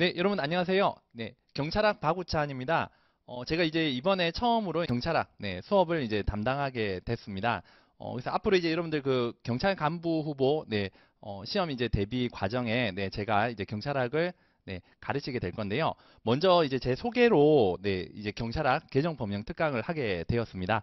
네, 여러분 안녕하세요. 네, 경찰학 박우찬입니다. 어, 제가 이제 이번에 처음으로 경찰학 네, 수업을 이제 담당하게 됐습니다. 어, 그래서 앞으로 이제 여러분들 그 경찰 간부 후보 네, 어, 시험 이제 대비 과정에 네, 제가 이제 경찰학을 네, 가르치게 될 건데요. 먼저 이제 제 소개로 네, 이제 경찰학 개정 법령 특강을 하게 되었습니다.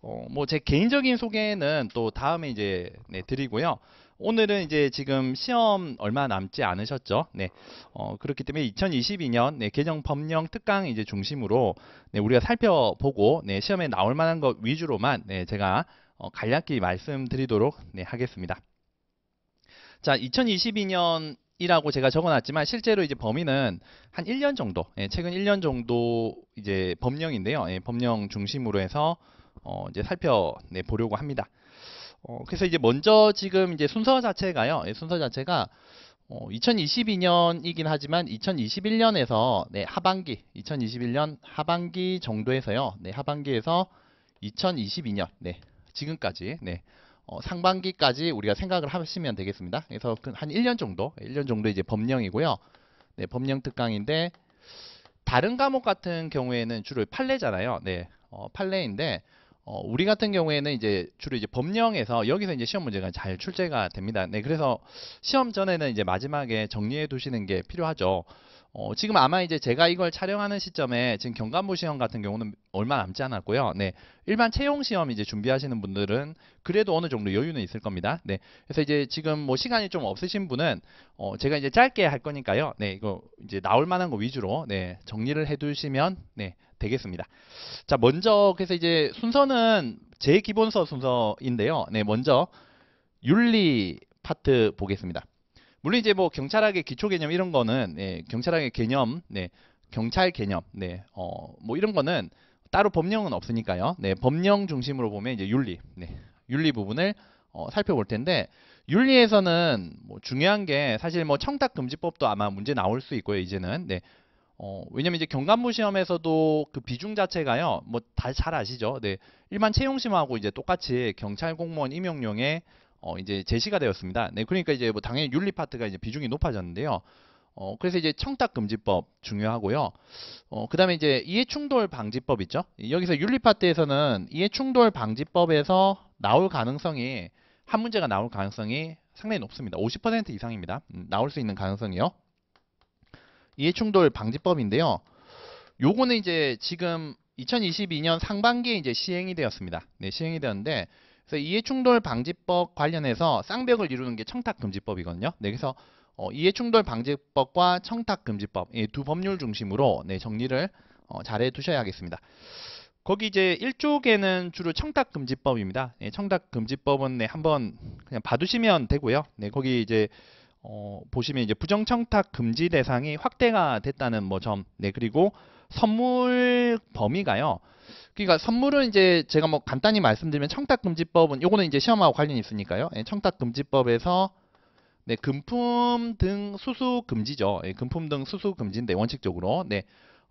어, 뭐 제 개인적인 소개는 또 다음에 이제 네, 드리고요. 오늘은 이제 지금 시험 얼마 남지 않으셨죠? 네. 어, 그렇기 때문에 2022년 네, 개정 법령 특강 이제 중심으로 네, 우리가 살펴보고 네, 시험에 나올 만한 것 위주로만 네, 제가 어, 간략히 말씀드리도록 네, 하겠습니다. 자, 2022년 이라고 제가 적어놨지만 실제로 이제 범위는 한 1년 정도, 예, 최근 1년 정도 이제 법령인데요. 예, 법령 중심으로 해서 어, 이제 살펴보려고 네, 합니다. 어, 그래서 이제 먼저 지금 이제 순서 자체가요. 예, 순서 자체가 어, 2022년이긴 하지만 2021년에서 네, 하반기, 2021년 하반기 정도에서요. 네, 하반기에서 2022년, 네, 지금까지, 네, 어, 상반기까지 우리가 생각을 하시면 되겠습니다. 그래서 그 한 1년 정도, 1년 정도 이제 법령이고요. 네, 법령 특강인데 다른 과목 같은 경우에는 주로 판례잖아요. 네, 어, 판례인데 어, 우리 같은 경우에는 이제 주로 이제 법령에서 여기서 이제 시험 문제가 잘 출제가 됩니다. 네, 그래서 시험 전에는 이제 마지막에 정리해 두시는 게 필요하죠. 어, 지금 아마 이제 제가 이걸 촬영하는 시점에 지금 경감부 시험 같은 경우는 얼마 남지 않았고요. 네, 일반 채용 시험 이제 준비하시는 분들은 그래도 어느 정도 여유는 있을 겁니다. 네, 그래서 이제 지금 뭐 시간이 좀 없으신 분은 어, 제가 이제 짧게 할 거니까요. 네, 이거 이제 나올 만한 거 위주로 네 정리를 해두시면 네 되겠습니다. 자, 먼저 그래서 이제 순서는 제 기본서 순서인데요. 네, 먼저 윤리 파트 보겠습니다. 물론 이제 뭐 경찰학의 기초 개념 이런 거는 네, 경찰학의 개념, 네, 경찰 개념, 네, 어, 뭐 이런 거는 따로 법령은 없으니까요. 네, 법령 중심으로 보면 이제 윤리, 네, 윤리 부분을 어, 살펴볼 텐데 윤리에서는 뭐 중요한 게 사실 뭐 청탁 금지법도 아마 문제 나올 수 있고요. 이제는 네, 어, 왜냐면 이제 경감부 시험에서도 그 비중 자체가요, 뭐 다 잘 아시죠? 네, 일반 채용 심험하고 이제 똑같이 경찰 공무원 임용용에 어, 이제 제시가 되었습니다. 네, 그러니까 이제 뭐 당연히 윤리 파트가 이제 비중이 높아졌는데요. 어, 그래서 이제 청탁금지법 중요하고요. 어, 그 다음에 이제 이해충돌 방지법 있죠. 여기서 윤리 파트에서는 이해충돌 방지법에서 나올 가능성이 한 문제가 나올 가능성이 상당히 높습니다. 50% 이상입니다. 음, 나올 수 있는 가능성이요. 이해충돌 방지법인데요. 요거는 이제 지금 2022년 상반기에 이제 시행이 되었습니다. 네, 시행이 되었는데 그래서 이해충돌 방지법 관련해서 쌍벽을 이루는 게 청탁금지법이거든요. 네, 그래서 어, 이해충돌 방지법과 청탁금지법 이두 법률 중심으로 네, 정리를 어, 잘해 두셔야 겠습니다 거기 이제 1쪽에는 주로 청탁금지법입니다. 네, 청탁금지법은 네, 한번 그냥 봐두시면 되고요. 네, 거기 이제 어, 보시면 이제 부정청탁 금지 대상이 확대가 됐다는 뭐 점, 네, 그리고 선물 범위가요. 그러니까 선물은 이제 제가 뭐 간단히 말씀드리면 청탁금지법은 요거는 이제 시험하고 관련이 있으니까요. 예, 청탁금지법에서 네, 금품 등 수수 금지죠. 예, 금품 등 수수 금지인데 원칙적으로 네.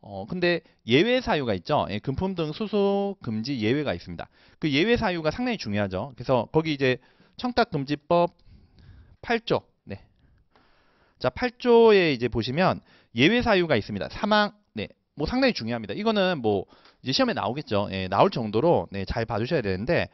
어, 근데 예외 사유가 있죠. 예, 금품 등 수수 금지 예외가 있습니다. 그 예외 사유가 상당히 중요하죠. 그래서 거기 이제 청탁금지법 8조 자, 8조에 이제 보시면 예외 사유가 있습니다. 사망, 네, 뭐 상당히 중요합니다. 이거는 뭐 이제 시험에 나오겠죠. 예, 나올 정도로 네, 잘 봐주셔야 되는데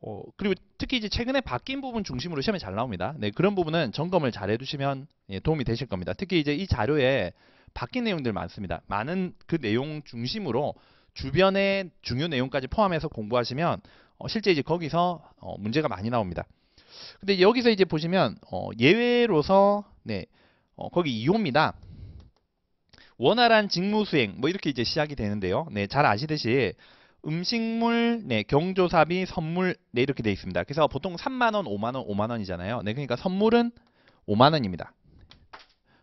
어, 그리고 특히 이제 최근에 바뀐 부분 중심으로 시험에 잘 나옵니다. 네, 그런 부분은 점검을 잘 해두시면 예, 도움이 되실 겁니다. 특히 이제 이 자료에 바뀐 내용들 많습니다. 많은 그 내용 중심으로 주변의 중요 내용까지 포함해서 공부하시면 어, 실제 이제 거기서 어, 문제가 많이 나옵니다. 근데 여기서 이제 보시면 어, 예외로서 네 어, 거기 이호입니다. 원활한 직무 수행 뭐 이렇게 이제 시작이 되는데요. 네잘 아시듯이 음식물, 네, 경조사비, 선물, 네, 이렇게 되어 있습니다. 그래서 보통 3만원, 5만원, 5만원이잖아요. 네, 그러니까 선물은 5만원입니다.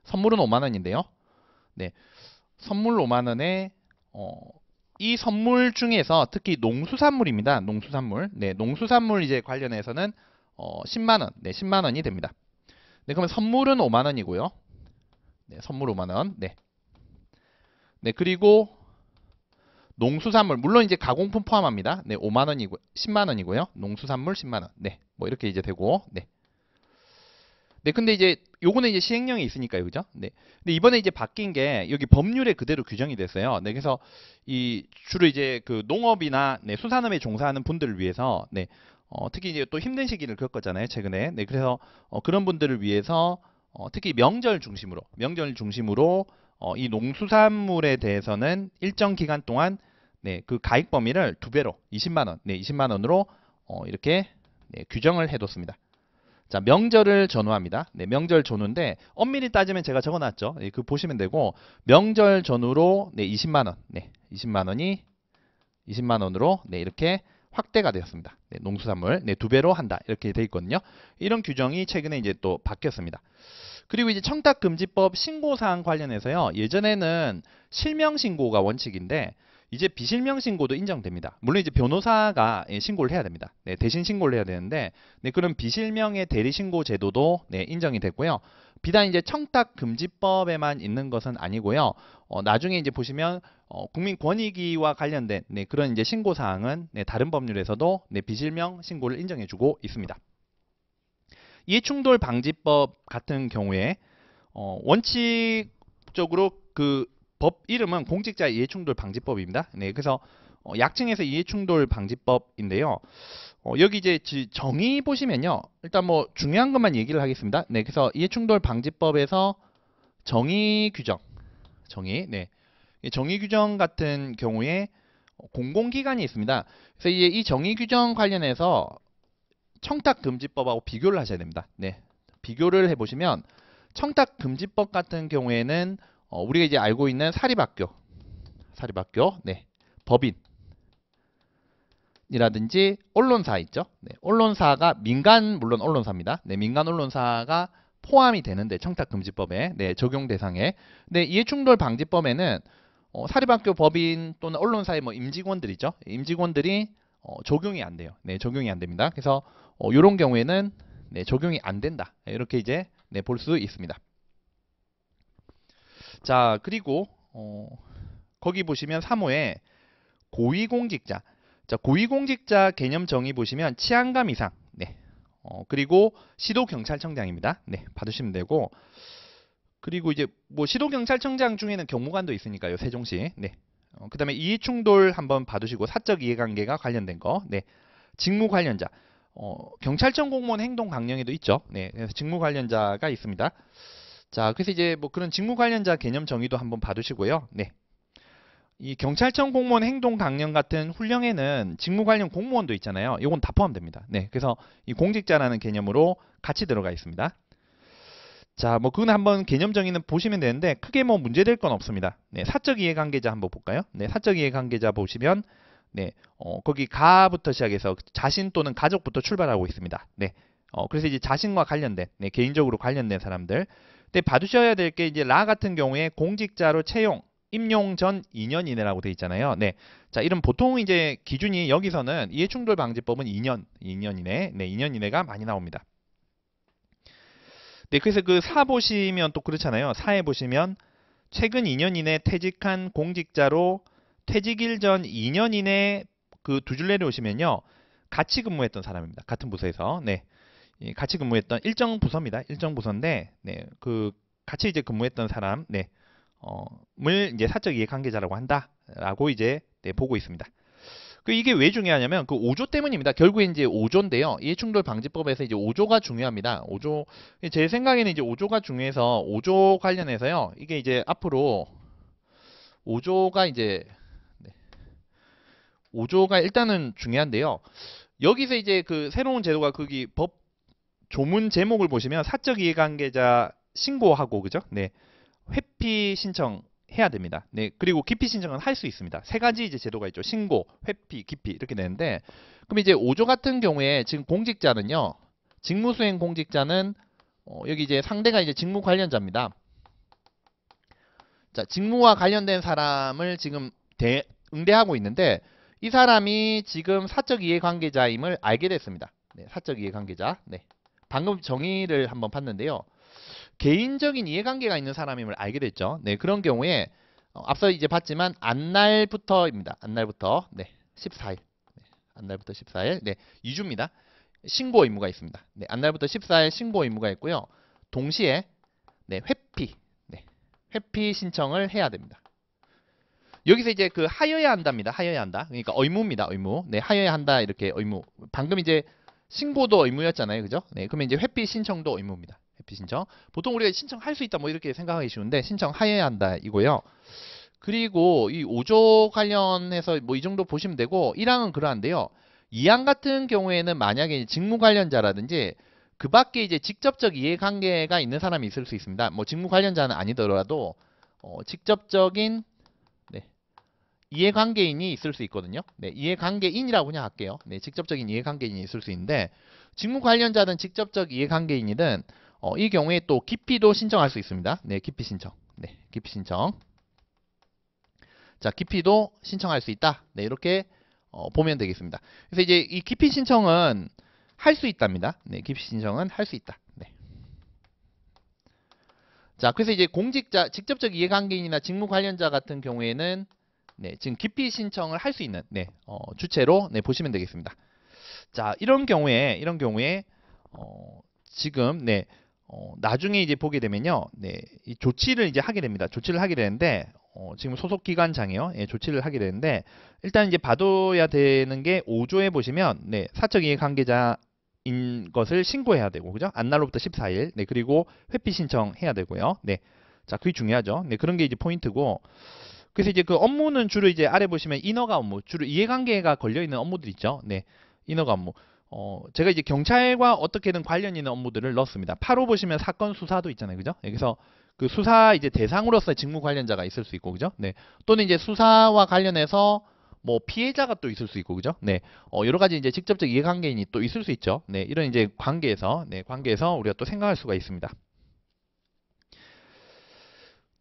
선물은 5만원인데요. 네, 선물 5만원에, 어, 이 선물 중에서 특히 농수산물입니다. 농수산물. 네, 농수산물 이제 관련해서는 어, 10만원 네 10만원이 됩니다 네 그러면 선물은 5만원이고요 네 선물 5만원 네. 네 그리고 농수산물 물론 이제 가공품 포함합니다 네 5만원이고 10만원이고요 농수산물 10만원 네뭐 이렇게 이제 되고 네 네, 근데 이제 요거는 이제 시행령이 있으니까요, 그죠? 네. 근데 이번에 이제 바뀐 게 여기 법률에 그대로 규정이 됐어요. 네, 그래서 이 주로 이제 그 농업이나 네, 수산업에 종사하는 분들을 위해서 네, 어, 특히 이제 또 힘든 시기를 겪었잖아요 최근에 네 그래서 어, 그런 분들을 위해서 어, 특히 명절 중심으로 명절 중심으로 어, 이 농수산물에 대해서는 일정 기간 동안 네, 그 가입 범위를 두 배로 20만 원, 네, 20만 원으로 어, 이렇게 네, 규정을 해뒀습니다. 자, 명절을 전후합니다. 네, 명절 전후인데 엄밀히 따지면 제가 적어놨죠. 네, 그 보시면 되고 명절 전후로 네, 20만 원, 네, 20만 원이 20만 원으로 네, 이렇게 확대가 되었습니다. 네, 농수산물 네, 두 배로 한다 이렇게 돼 있거든요. 이런 규정이 최근에 이제 또 바뀌었습니다. 그리고 이제 청탁금지법 신고사항 관련해서요. 예전에는 실명신고가 원칙인데 이제 비실명 신고도 인정됩니다. 물론 이제 변호사가 예, 신고를 해야 됩니다. 네, 대신 신고를 해야 되는데 네, 그런 비실명의 대리 신고 제도도 네, 인정이 됐고요. 비단 이제 청탁 금지법에만 있는 것은 아니고요. 어, 나중에 이제 보시면 어, 국민 권익위와 관련된 네, 그런 이제 신고 사항은 네, 다른 법률에서도 네, 비실명 신고를 인정해주고 있습니다. 이해충돌 방지법 같은 경우에 어, 원칙적으로 그 법 이름은 공직자 이해충돌 방지법입니다. 네, 그래서 어, 약칭에서 이해충돌 방지법인데요. 어, 여기 이제 정의 보시면요. 일단 뭐 중요한 것만 얘기를 하겠습니다. 네, 그래서 이해충돌 방지법에서 정의 규정, 정의, 네, 정의 규정 같은 경우에 공공기관이 있습니다. 그래서 이제 이 정의 규정 관련해서 청탁금지법하고 비교를 하셔야 됩니다. 네, 비교를 해보시면 청탁금지법 같은 경우에는 어, 우리가 이제 알고 있는 사립학교, 사립학교, 네, 법인, 이라든지 언론사 있죠. 네, 언론사가 민간 물론 언론사입니다. 네, 민간 언론사가 포함이 되는데 청탁금지법에 네, 적용 대상에. 네, 이해충돌 방지법에는 어, 사립학교 법인 또는 언론사의 뭐 임직원들이죠. 임직원들이 어, 적용이 안 돼요. 네, 적용이 안 됩니다. 그래서 어, 이런 경우에는 네, 적용이 안 된다. 네, 이렇게 이제 네, 볼 수 있습니다. 자, 그리고 어, 거기 보시면 3호에 고위공직자 자, 고위공직자 개념 정의 보시면 치안감 이상. 네. 어, 그리고 시도경찰청장입니다. 네. 받으시면 되고. 그리고 이제 뭐 시도경찰청장 중에는 경무관도 있으니까요. 세종시. 네. 어, 그 다음에 이해충돌 한번 봐두시고 사적 이해관계가 관련된 거. 네. 직무 관련자. 어, 경찰청 공무원 행동 강령에도 있죠. 네. 그래서 직무 관련자가 있습니다. 자, 그래서 이제 뭐 그런 직무 관련자 개념 정의도 한번 봐두시고요. 네. 이 경찰청 공무원 행동 강령 같은 훈령에는 직무 관련 공무원도 있잖아요. 이건 다 포함됩니다. 네, 그래서 이 공직자라는 개념으로 같이 들어가 있습니다. 자, 뭐 그건 한번 개념 정의는 보시면 되는데 크게 뭐 문제될 건 없습니다. 네, 사적 이해관계자 한번 볼까요? 네, 사적 이해관계자 보시면 네, 어, 거기 가부터 시작해서 자신 또는 가족부터 출발하고 있습니다. 네, 어, 그래서 이제 자신과 관련된 네, 개인적으로 관련된 사람들. 근데 봐주셔야 될 게 이제 라 같은 경우에 공직자로 채용 임용 전 2년 이내라고 돼 있잖아요. 네. 자, 이런 보통 이제 기준이 여기서는 이해충돌 방지법은 2년, 2년 이내, 네, 2년 이내가 많이 나옵니다. 네, 그래서 그사 보시면 또 그렇잖아요. 사에 보시면 최근 2년 이내 퇴직한 공직자로 퇴직일 전 2년 이내 그 두 줄 내려오시면요. 같이 근무했던 사람입니다. 같은 부서에서. 네. 같이 근무했던 일정 부서입니다. 일정 부서인데, 네. 그 같이 이제 근무했던 사람. 네. 어을 이제 사적 이해관계자라고 한다라고 이제 네, 보고 있습니다. 그 이게 왜 중요하냐면 그 5조 때문입니다. 결국엔 이제 5조인데요. 이해충돌 방지법에서 이제 5조가 중요합니다. 5조 제 생각에는 이제 5조가 중요해서 5조 관련해서요. 이게 이제 앞으로 5조가 이제 5조가 일단은 중요한데요. 여기서 이제 그 새로운 제도가 거기 법 조문 제목을 보시면 사적 이해관계자 신고하고 그죠? 네. 회피 신청 해야 됩니다. 네, 그리고 기피 신청은 할 수 있습니다. 세 가지 이제 제도가 있죠. 신고, 회피, 기피 이렇게 되는데 그럼 이제 5조 같은 경우에 지금 공직자는요. 직무수행 공직자는 어, 여기 이제 상대가 이제 직무 관련자입니다. 자, 직무와 관련된 사람을 지금 대, 응대하고 있는데 이 사람이 지금 사적 이해관계자임을 알게 됐습니다. 네, 사적 이해관계자. 네. 방금 정의를 한번 봤는데요. 개인적인 이해관계가 있는 사람임을 알게 됐죠. 네, 그런 경우에 어, 앞서 이제 봤지만 안날부터입니다. 안날부터 네, 14일. 네, 안날부터 14일. 네, 2주입니다. 신고 의무가 있습니다. 네, 안날부터 14일 신고 의무가 있고요. 동시에 네, 회피. 네, 회피 신청을 해야 됩니다. 여기서 이제 그 하여야 한답니다. 하여야 한다. 그러니까 의무입니다. 의무. 네, 하여야 한다. 이렇게 의무. 방금 이제 신고도 의무였잖아요. 그죠? 네, 그러면 이제 회피 신청도 의무입니다. 해피 신청. 보통 우리가 신청할 수 있다 뭐 이렇게 생각하기 쉬운데 신청하여야 한다 이고요. 그리고 이 5조 관련해서 뭐 이 정도 보시면 되고 1항은 그러한데요. 2항 같은 경우에는 만약에 직무 관련자라든지 그 밖에 이제 직접적 이해관계가 있는 사람이 있을 수 있습니다. 뭐 직무 관련자는 아니더라도 어, 직접적인 네, 이해관계인이 있을 수 있거든요. 네, 이해관계인이라고 그냥 할게요. 네, 직접적인 이해관계인이 있을 수 있는데 직무 관련자든 직접적 이해관계인이든 어, 이 경우에 또 기피도 신청할 수 있습니다. 네, 기피 신청. 네, 기피 신청. 자, 기피도 신청할 수 있다. 네, 이렇게 어, 보면 되겠습니다. 그래서 이제 이 기피 신청은 할 수 있답니다. 네, 기피 신청은 할 수 있다. 네. 자, 그래서 이제 공직자, 직접적 이해관계인이나 직무 관련자 같은 경우에는 네, 지금 기피 신청을 할 수 있는 네, 어, 주체로 네, 보시면 되겠습니다. 자, 이런 경우에 이런 경우에 어, 지금 네, 어, 나중에 이제 보게 되면요, 네, 이 조치를 이제 하게 됩니다. 조치를 하게 되는데 어, 지금 소속 기관장이요, 예, 조치를 하게 되는데 일단 이제 받아야 되는 게 5조에 보시면 네, 사적 이해 관계자 인 것을 신고해야 되고 그죠? 안날로부터 14일. 네, 그리고 회피 신청해야 되고요. 네. 자, 그게 중요하죠. 네, 그런 게 이제 포인트고. 그래서 이제 그 업무는 주로 이제 아래 보시면 인허가 업무, 주로 이해관계가 걸려 있는 업무들 있죠. 네. 인허가 업무. 어, 제가 이제 경찰과 어떻게든 관련 있는 업무들을 넣었습니다. 8호 보시면 사건 수사도 있잖아요. 그죠? 여기서 그 수사 이제 대상으로서의 직무 관련자가 있을 수 있고, 그죠? 네. 또는 이제 수사와 관련해서 뭐 피해자가 또 있을 수 있고, 그죠? 네. 어, 여러 가지 이제 직접적 이해관계인이 또 있을 수 있죠. 네. 이런 이제 관계에서, 네. 관계에서 우리가 또 생각할 수가 있습니다.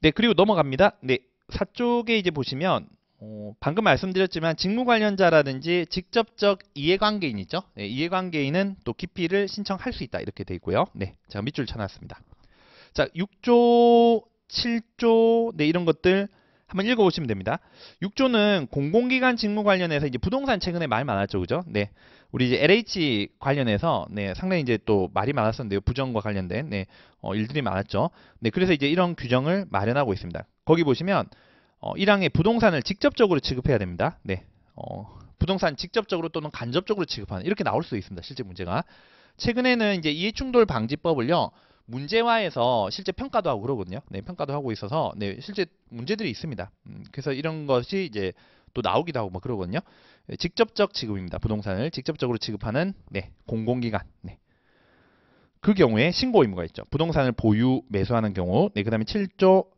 네. 그리고 넘어갑니다. 네. 사쪽에 이제 보시면 어, 방금 말씀드렸지만 직무 관련자라든지 직접적 이해관계인이죠. 네, 이해관계인은 또 기피를 신청할 수 있다 이렇게 돼 있고요. 네, 제가 밑줄 쳐놨습니다. 자, 6조, 7조 네 이런 것들 한번 읽어보시면 됩니다. 6조는 공공기관 직무 관련해서 이제 부동산 최근에 말 많았죠, 그죠? 네, 우리 이제 LH 관련해서 네 상당히 이제 또 말이 많았었는데요, 부정과 관련된 네 어, 일들이 많았죠. 네, 그래서 이제 이런 규정을 마련하고 있습니다. 거기 보시면 어, 1항에 부동산을 직접적으로 지급해야 됩니다. 네, 어, 부동산 직접적으로 또는 간접적으로 지급하는 이렇게 나올 수 있습니다. 실제 문제가 최근에는 이제 이해충돌 방지법을요 문제화해서 실제 평가도 하고 그러거든요. 네, 평가도 하고 있어서 네, 실제 문제들이 있습니다. 음, 그래서 이런 것이 이제 또 나오기도 하고 막 그러거든요. 네, 직접적 지급입니다. 부동산을 직접적으로 지급하는 네, 공공기관. 네. 그 경우에 신고 의무가 있죠. 부동산을 보유, 매수하는 경우, 네, 그 다음에 7조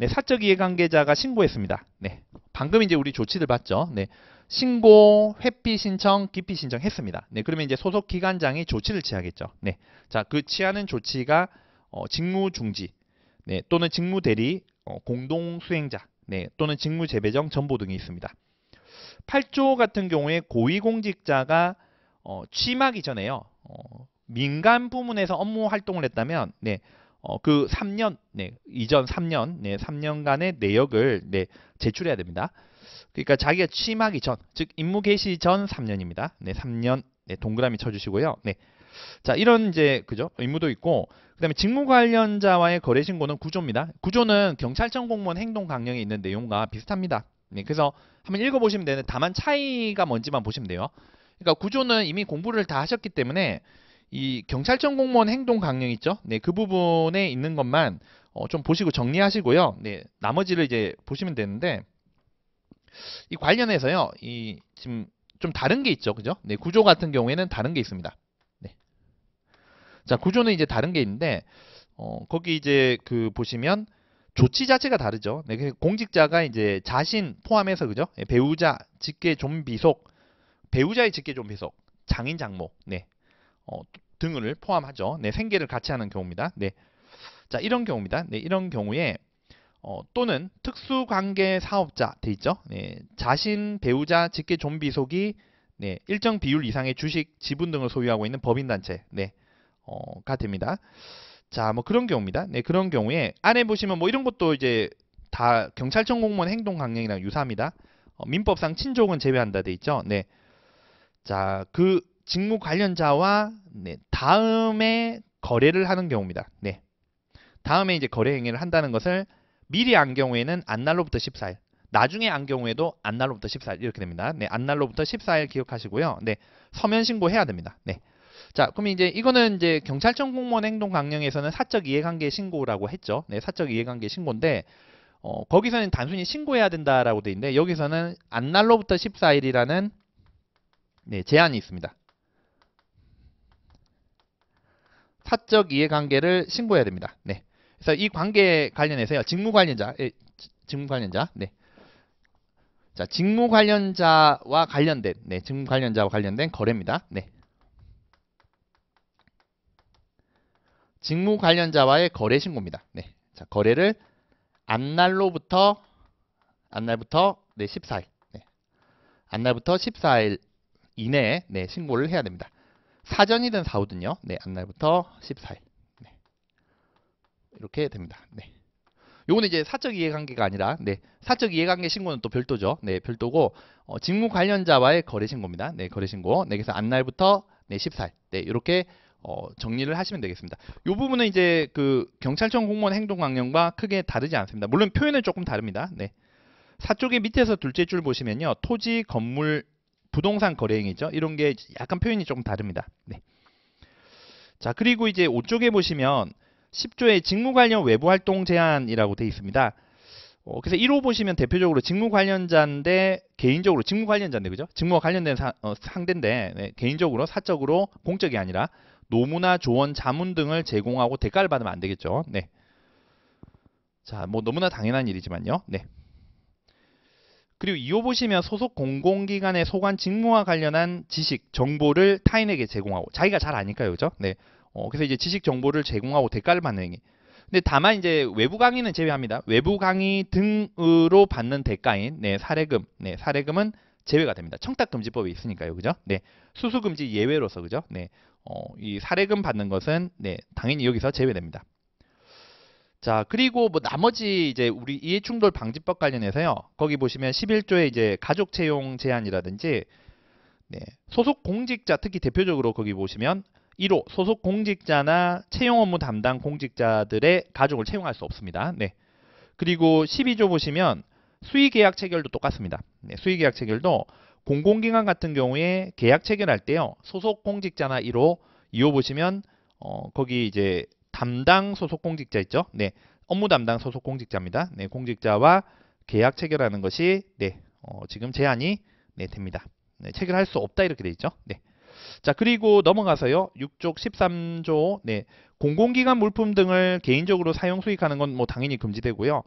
네, 사적 이해관계자가 신고했습니다. 네, 방금 이제 우리 조치들 봤죠. 네, 신고, 회피 신청, 기피 신청 했습니다. 네, 그러면 이제 소속 기관장이 조치를 취하겠죠. 네, 자, 그 취하는 조치가 어, 직무 중지, 네, 또는 직무 대리, 어, 공동 수행자, 네, 또는 직무 재배정 전보 등이 있습니다. 8조 같은 경우에 고위공직자가 어, 취임하기 전에요. 어, 민간 부문에서 업무 활동을 했다면 네, 어, 그 3년, 네, 이전 3년, 네, 3년간의 내역을 네, 제출해야 됩니다. 그러니까 자기가 취임하기 전, 즉 임무 개시 전 3년입니다. 네, 3년, 네, 동그라미 쳐주시고요. 네, 자 이런 이제 그죠 임무도 있고 그다음에 직무 관련자와의 거래 신고는 구조입니다. 구조는 경찰청 공무원 행동 강령에 있는 내용과 비슷합니다. 네, 그래서 한번 읽어보시면 되는데 다만 차이가 뭔지만 보시면 돼요. 그러니까 구조는 이미 공부를 다 하셨기 때문에 이 경찰청 공무원 행동 강령 있죠? 네, 그 부분에 있는 것만 어, 좀 보시고 정리하시고요. 네, 나머지를 이제 보시면 되는데 이 관련해서요. 이 지금 좀 다른 게 있죠. 그죠? 네, 구조 같은 경우에는 다른 게 있습니다. 네. 자, 구조는 이제 다른 게 있는데 어, 거기 이제 그 보시면 조치 자체가 다르죠. 네, 그 공직자가 이제 자신 포함해서 그죠? 네, 배우자 직계 좀비속 배우자의 직계 좀비속 장인 장모. 네. 어, 등을 포함하죠. 네, 생계를 같이 하는 경우입니다. 네. 자, 이런 경우입니다. 네, 이런 경우에 어, 또는 특수관계 사업자 돼 있죠. 네, 자신 배우자 직계 좀비 속이 네, 일정 비율 이상의 주식 지분 등을 소유하고 있는 법인단체 네, 어, 가 됩니다. 자, 뭐 그런 경우입니다. 네, 그런 경우에 안에 보시면 뭐 이런 것도 이제 다 경찰청 공무원 행동 강령이랑 유사합니다. 어, 민법상 친족은 제외한다 돼 있죠. 네. 자, 그 직무 관련자와 네, 다음에 거래를 하는 경우입니다. 네. 다음에 이제 거래 행위를 한다는 것을 미리 안 경우에는 안날로부터 14일, 나중에 안 경우에도 안날로부터 14일 이렇게 됩니다. 네, 안날로부터 14일 기억하시고요. 네, 서면 신고해야 됩니다. 네. 자, 그럼 이제 이거는 이제 경찰청 공무원 행동 강령에서는 사적 이해관계 신고라고 했죠. 네, 사적 이해관계 신고인데 어, 거기서는 단순히 신고해야 된다라고 돼 있는데 여기서는 안날로부터 14일이라는 네, 제한이 있습니다. 사적 이해관계를 신고해야 됩니다. 네. 그래서 이 관계 관련해서요. 직무 관련자, 예, 직무 관련자, 네. 자, 직무 관련자와 관련된, 네, 직무 관련자와 관련된 거래입니다. 네. 직무 관련자와의 거래 신고입니다. 네. 자, 거래를 안날로부터 안날부터 네, 14일. 네. 안날부터 14일 이내에 네, 신고를 해야 됩니다. 사전이든 사후든요. 네, 안날부터 14일. 네. 이렇게 됩니다. 네. 요거는 이제 사적 이해관계가 아니라 네 사적 이해관계 신고는 또 별도죠 네 별도고 어, 직무 관련자와의 거래 신고입니다 네 거래 신고 네 그래서 안날부터 네 14일 네 이렇게 어, 정리를 하시면 되겠습니다 요 부분은 이제 그 경찰청 공무원 행동 강령과 크게 다르지 않습니다 물론 표현은 조금 다릅니다 네 사쪽에 밑에서 둘째 줄 보시면요 토지 건물 부동산 거래행위죠. 이런 게 약간 표현이 조금 다릅니다. 네. 자 그리고 이제 5쪽에 보시면 10조의 직무 관련 외부 활동 제한이라고 돼 있습니다. 어, 그래서 1호 보시면 대표적으로 직무 관련자인데 개인적으로 직무 관련자인데 그죠? 직무와 관련된 사, 어, 상대인데 네, 개인적으로 사적으로 공적이 아니라 노무나 조언 자문 등을 제공하고 대가를 받으면 안 되겠죠. 네. 자, 뭐 너무나 당연한 일이지만요. 네. 그리고 이어 보시면 소속 공공기관의 소관 직무와 관련한 지식, 정보를 타인에게 제공하고 자기가 잘 아니까요. 그죠? 네. 어, 그래서 이제 지식 정보를 제공하고 대가를 받는 행위. 근데 다만 이제 외부 강의는 제외합니다. 외부 강의 등으로 받는 대가인 네, 사례금. 네, 사례금은 제외가 됩니다. 청탁금지법이 있으니까요. 그죠? 네. 수수금지 예외로서 그죠? 네. 어, 이 사례금 받는 것은 네, 당연히 여기서 제외됩니다. 자, 그리고 뭐 나머지 이제 우리 이해충돌 방지법 관련해서요. 거기 보시면 1 1조에 이제 가족 채용 제한이라든지 네, 소속 공직자 특히 대표적으로 거기 보시면 1호 소속 공직자나 채용 업무 담당 공직자들의 가족을 채용할 수 없습니다. 네. 그리고 12조 보시면 수의 계약 체결도 똑같습니다. 네, 수의 계약 체결도 공공기관 같은 경우에 계약 체결할 때요. 소속 공직자나 1호, 2호 보시면 어, 거기 이제 담당 소속 공직자 있죠? 네. 업무 담당 소속 공직자입니다. 네, 공직자와 계약 체결하는 것이 네, 어, 지금 제한이 네, 됩니다. 네, 체결할 수 없다 이렇게 돼 있죠. 네. 자, 그리고 넘어가서요. 6쪽 13조 네. 공공기관 물품 등을 개인적으로 사용 수익하는 건 뭐 당연히 금지되고요.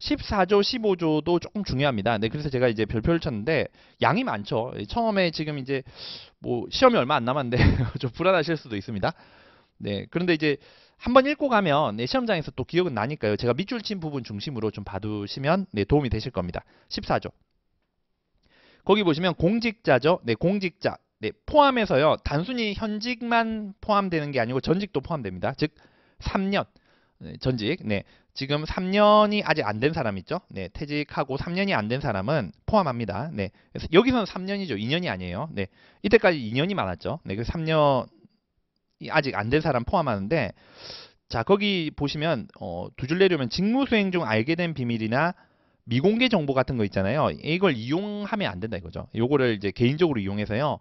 14조, 15조도 조금 중요합니다. 네, 그래서 제가 이제 별표를 쳤는데 양이 많죠. 처음에 지금 이제 뭐 시험이 얼마 안 남았는데 좀 불안하실 수도 있습니다. 네, 그런데 이제 한번 읽고 가면 네, 시험장에서 또 기억은 나니까요. 제가 밑줄 친 부분 중심으로 좀 봐두시면 네, 도움이 되실 겁니다. 14조. 거기 보시면 공직자죠. 네, 공직자. 네, 포함해서요. 단순히 현직만 포함되는 게 아니고 전직도 포함됩니다. 즉 3년 네, 전직. 네. 지금 3년이 아직 안 된 사람 있죠? 네, 퇴직하고 3년이 안 된 사람은 포함합니다. 네. 그래서 여기서는 3년이죠. 2년이 아니에요. 네. 이때까지 2년이 많았죠. 네. 그 3년 아직 안 된 사람 포함하는데 자 거기 보시면 어, 두 줄 내려면 직무수행 중 알게 된 비밀이나 미공개 정보 같은 거 있잖아요. 이걸 이용하면 안 된다 이거죠. 요거를 이제 개인적으로 이용해서요.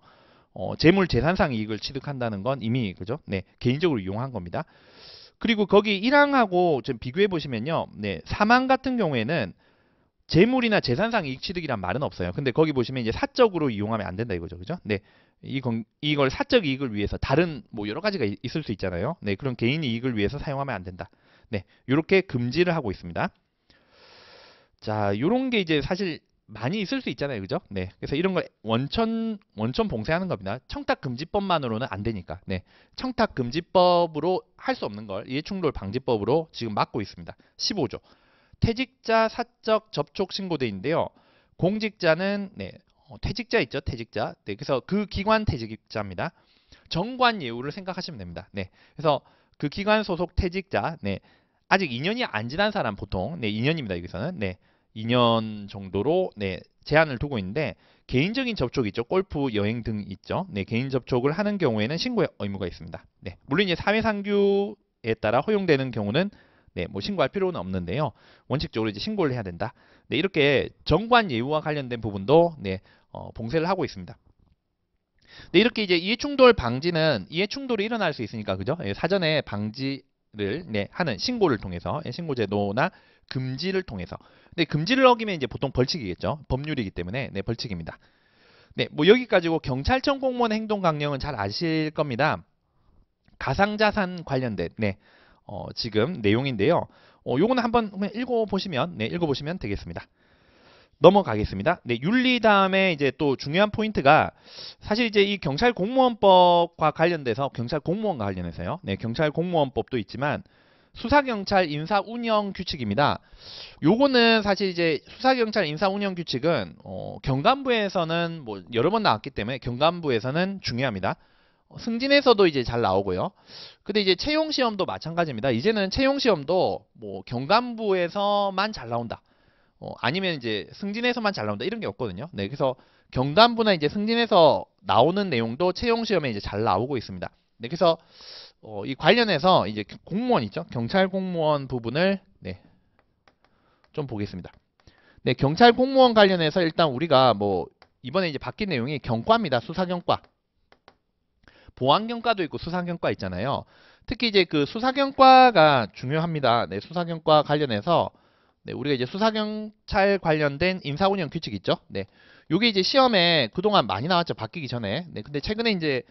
어, 재물 재산상 이익을 취득한다는 건 이미 그죠? 네, 개인적으로 이용한 겁니다. 그리고 거기 1항하고 좀 비교해 보시면요. 네, 사망 같은 경우에는 재물이나 재산상 이익 취득이란 말은 없어요. 근데 거기 보시면 이제 사적으로 이용하면 안 된다 이거죠. 그죠? 네. 이건, 이걸 사적 이익을 위해서 다른 뭐 여러 가지가 있을 수 있잖아요. 네, 그런 개인 이익을 위해서 사용하면 안 된다. 네, 이렇게 금지를 하고 있습니다. 자, 이런게 이제 사실 많이 있을 수 있잖아요, 그죠? 네, 그래서 이런 걸 원천 원천 봉쇄하는 겁니다. 청탁 금지법만으로는 안 되니까. 네, 청탁 금지법으로 할 수 없는 걸 이해충돌 방지법으로 지금 막고 있습니다. 15조 퇴직자 사적 접촉 신고대인데요. 공직자는 네, 어, 퇴직자 있죠 퇴직자 네 그래서 그 기관 퇴직자입니다 정관 예우를 생각하시면 됩니다 네 그래서 그 기관 소속 퇴직자 네 아직 2년이 안 지난 사람 보통 네 2년입니다 여기서는 네 2년 정도로 네 제한을 두고 있는데 개인적인 접촉 있죠 골프 여행 등 있죠 네 개인 접촉을 하는 경우에는 신고의 의무가 있습니다 네 물론 이제 사회상규에 따라 허용되는 경우는 네, 뭐 신고할 필요는 없는데요. 원칙적으로 이제 신고를 해야 된다. 네, 이렇게 정관 예우와 관련된 부분도 네, 어, 봉쇄를 하고 있습니다. 네, 이렇게 이제 이해충돌 방지는 이해충돌이 일어날 수 있으니까 그죠? 예, 사전에 방지를 네, 하는 신고를 통해서 예, 신고 제도나 금지를 통해서. 네, 금지를 어기면 이제 보통 벌칙이겠죠. 법률이기 때문에 네, 벌칙입니다. 네, 뭐 여기까지고 경찰청 공무원 행동 강령은 잘 아실 겁니다. 가상자산 관련된 네, 어, 지금 내용인데요. 어, 요거는 한번 읽어보시면 네, 읽어보시면 되겠습니다. 넘어가겠습니다. 네, 윤리 다음에 이제 또 중요한 포인트가 사실 이제 이 경찰 공무원법과 관련돼서 경찰 공무원과 관련해서요. 네, 경찰 공무원법도 있지만 수사경찰 인사 운영 규칙입니다. 요거는 사실 이제 수사경찰 인사 운영 규칙은 어, 경감부에서는 뭐 여러 번 나왔기 때문에 경감부에서는 중요합니다. 어, 승진에서도 이제 잘 나오고요. 근데 이제 채용 시험도 마찬가지입니다. 이제는 채용 시험도 뭐 경감부에서만 잘 나온다. 어, 아니면 이제 승진해서만 잘 나온다 이런 게 없거든요. 네, 그래서 경단부나 이제 승진해서 나오는 내용도 채용 시험에 이제 잘 나오고 있습니다. 네, 그래서 어, 이 관련해서 이제 공무원 이죠 경찰 공무원 부분을 네, 좀 보겠습니다. 네, 경찰 공무원 관련해서 일단 우리가 뭐 이번에 이제 바뀐 내용이 경과입니다. 수사경과. 보안경과도 있고 수사경과 있잖아요. 특히 이제 그 수사경과가 중요합니다. 네, 수사경과 관련해서 네, 우리가 이제 수사경찰 관련된 임사운영 규칙 있죠. 네, 요게 이제 시험에 그동안 많이 나왔죠. 바뀌기 전에. 네, 근데 최근에 이제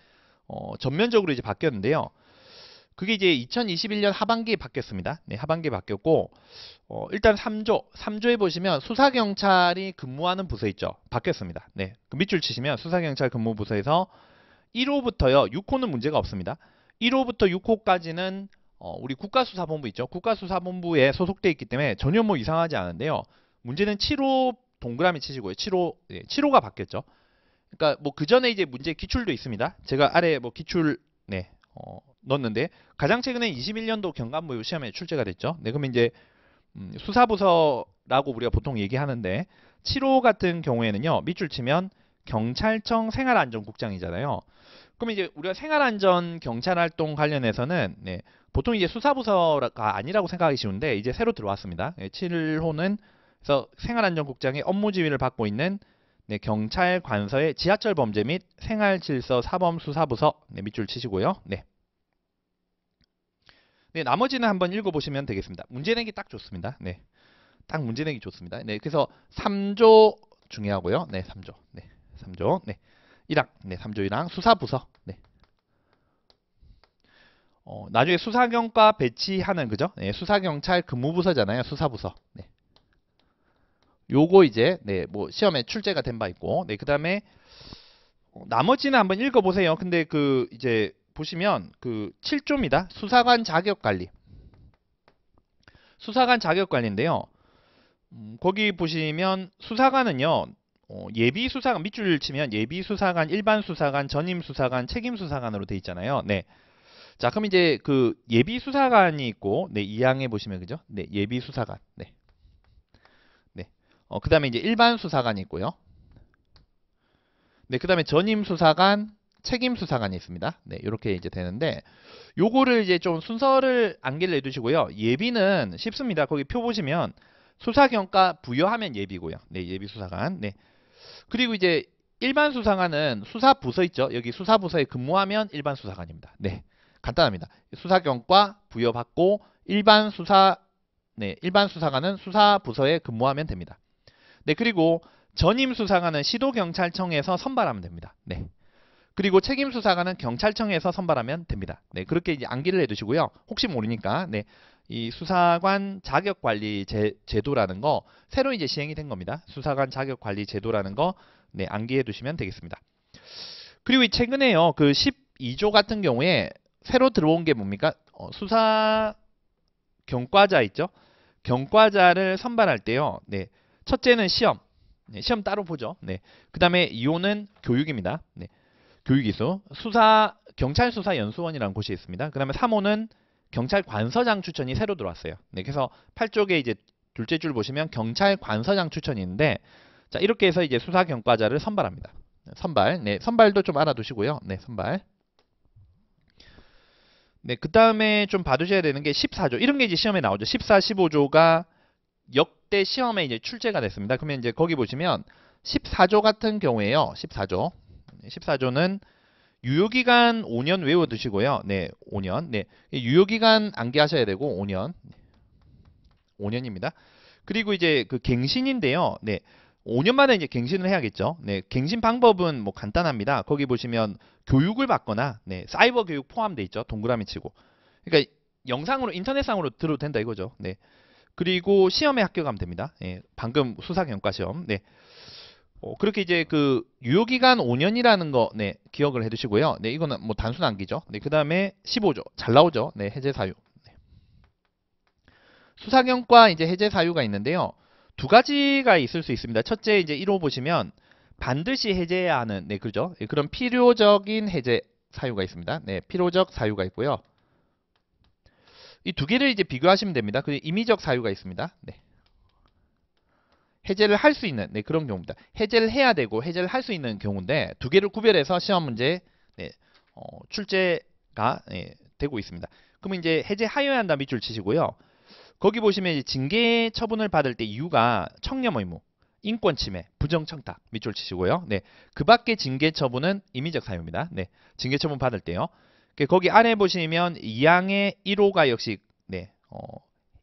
어, 전면적으로 이제 바뀌었는데요. 그게 이제 2021년 하반기에 바뀌었습니다. 네, 하반기에 바뀌었고 어, 일단 3조, 3조에 보시면 수사경찰이 근무하는 부서 있죠. 바뀌었습니다. 네, 그 밑줄 치시면 수사경찰 근무 부서에서 1호부터요. 6호는 문제가 없습니다. 1호부터 6호까지는 어, 우리 국가수사본부 있죠. 국가수사본부에 소속돼 있기 때문에 전혀 뭐 이상하지 않은데요. 문제는 7호 동그라미 치시고요. 7호, 예, 7호가 바뀌었죠. 그러니까 뭐그 전에 이제 문제 기출도 있습니다. 제가 아래 뭐 기출 네 어, 넣었는데 가장 최근에 21년도 경감부 시험에 출제가 됐죠. 네그러면 이제 음, 수사부서라고 우리가 보통 얘기하는데 7호 같은 경우에는요 밑줄 치면 경찰청 생활안전국장이잖아요. 그럼 이제 우리가 생활안전 경찰 활동 관련해서는 네, 보통 이제 수사부서가 아니라고 생각하기 쉬운데 이제 새로 들어왔습니다. 네, 7호는 그래서 생활안전국장의 업무 지휘를 받고 있는 네, 경찰 관서의 지하철 범죄 및 생활질서 사범 수사부서 네, 밑줄 치시고요. 네. 네, 나머지는 한번 읽어보시면 되겠습니다. 문제내기 딱 좋습니다. 네. 딱 문제내기 좋습니다. 네, 그래서 3조 중요하고요. 네, 3조. 네, 3조. 네. 1학, 네, 3조 1학 수사부서. 네. 어, 나중에 수사경과 배치하는 그죠? 네, 수사경찰 근무부서잖아요. 수사부서. 네. 요거 이제 네, 뭐 시험에 출제가 된 바 있고. 네, 그다음에 어, 나머지는 한번 읽어 보세요. 근데 그 이제 보시면 그 7조입니다. 수사관 자격 관리. 수사관 자격 관리인데요. 음, 거기 보시면 수사관은요. 어, 예비 수사관 밑줄 치면 예비 수사관, 일반 수사관, 전임 수사관, 책임 수사관으로 돼 있잖아요. 네. 자, 그럼 이제 그 예비 수사관이 있고, 네, 이항해 보시면 그죠? 네, 예비 수사관. 네. 네. 어, 그다음에 이제 일반 수사관이 있고요. 네, 그다음에 전임 수사관, 책임 수사관이 있습니다. 네, 이렇게 이제 되는데 요거를 이제 좀 순서를 안길를해두시고요 예비는 쉽습니다. 거기 표 보시면 수사경과 부여하면 예비고요. 네, 예비 수사관. 네. 그리고 이제 일반 수사관은 수사부서 있죠. 여기 수사부서에 근무하면 일반 수사관입니다. 네. 간단합니다. 수사경과 부여받고 일반 수사 네, 일반 수사관은 수사부서에 근무하면 됩니다. 네, 그리고 전임 수사관은 시도경찰청에서 선발하면 됩니다. 네. 그리고 책임 수사관은 경찰청에서 선발하면 됩니다. 네, 그렇게 이제 암기를 해두시고요. 혹시 모르니까, 네, 이 수사관 자격 관리 제도라는 거 새로 이제 시행이 된 겁니다. 수사관 자격 관리 제도라는 거 네, 암기해 두시면 되겠습니다. 그리고 이 최근에요. 그 12조 같은 경우에 새로 들어온 게 뭡니까? 어, 수사 경과자 있죠? 경과자를 선발할 때요. 네. 첫째는 시험. 네, 시험 따로 보죠. 네. 그다음에 이호는 교육입니다. 네. 교육이수. 수사 경찰 수사 연수원이라는 곳이 있습니다. 그다음에 3호는 경찰 관서장 추천이 새로 들어왔어요. 네, 그래서 8쪽에 이제 둘째 줄 보시면 경찰 관서장 추천인데 자, 이렇게 해서 이제 수사 경과자를 선발합니다. 네, 선발. 네, 선발도 좀 알아두시고요. 네, 선발. 네, 그 다음에 좀 봐두셔야 되는 게 14조. 이런 게 이제 시험에 나오죠. 14, 15조가 역대 시험에 이제 출제가 됐습니다. 그러면 이제 거기 보시면 14조 같은 경우에요. 14조. 14조는 유효기간 5년 외워두시고요. 네, 5년. 네, 유효기간 암기하셔야 되고 5년. 5년입니다. 그리고 이제 그 갱신인데요. 네. 5년 만에 이제 갱신을 해야겠죠. 네, 갱신 방법은 뭐 간단합니다. 거기 보시면 교육을 받거나 네, 사이버 교육 포함돼 있죠. 동그라미 치고. 그러니까 영상으로 인터넷상으로 들어도 된다 이거죠. 네. 그리고 시험에 합격하면 됩니다. 예, 방금 수사 경과 시험. 네. 어, 그렇게 이제 그 유효기간 5년이라는 거, 네, 기억을 해두시고요. 네, 이거는 뭐 단순 암기죠. 네, 그 다음에 15조. 잘 나오죠. 네, 해제 사유. 네. 수사경과 이제 해제 사유가 있는데요. 두 가지가 있을 수 있습니다. 첫째, 이제 1호 보시면 반드시 해제해야 하는, 네, 그죠. 네, 그런 필요적인 해제 사유가 있습니다. 네, 필요적 사유가 있고요. 이 두 개를 이제 비교하시면 됩니다. 그 임의적 사유가 있습니다. 네. 해제를 할 수 있는 네, 그런 경우입니다. 해제를 해야 되고 해제를 할 수 있는 경우인데 두 개를 구별해서 시험 문제 네, 어, 출제가 네, 되고 있습니다. 그러면 이제 해제하여야 한다 밑줄 치시고요. 거기 보시면 이제 징계 처분을 받을 때 이유가 청렴 의무, 인권 침해, 부정 청탁 밑줄 치시고요. 네, 그 밖의 징계 처분은 임의적 사유입니다. 네, 징계 처분 받을 때요. 그 거기 아래 보시면 이항의 1호가 역시 네, 어,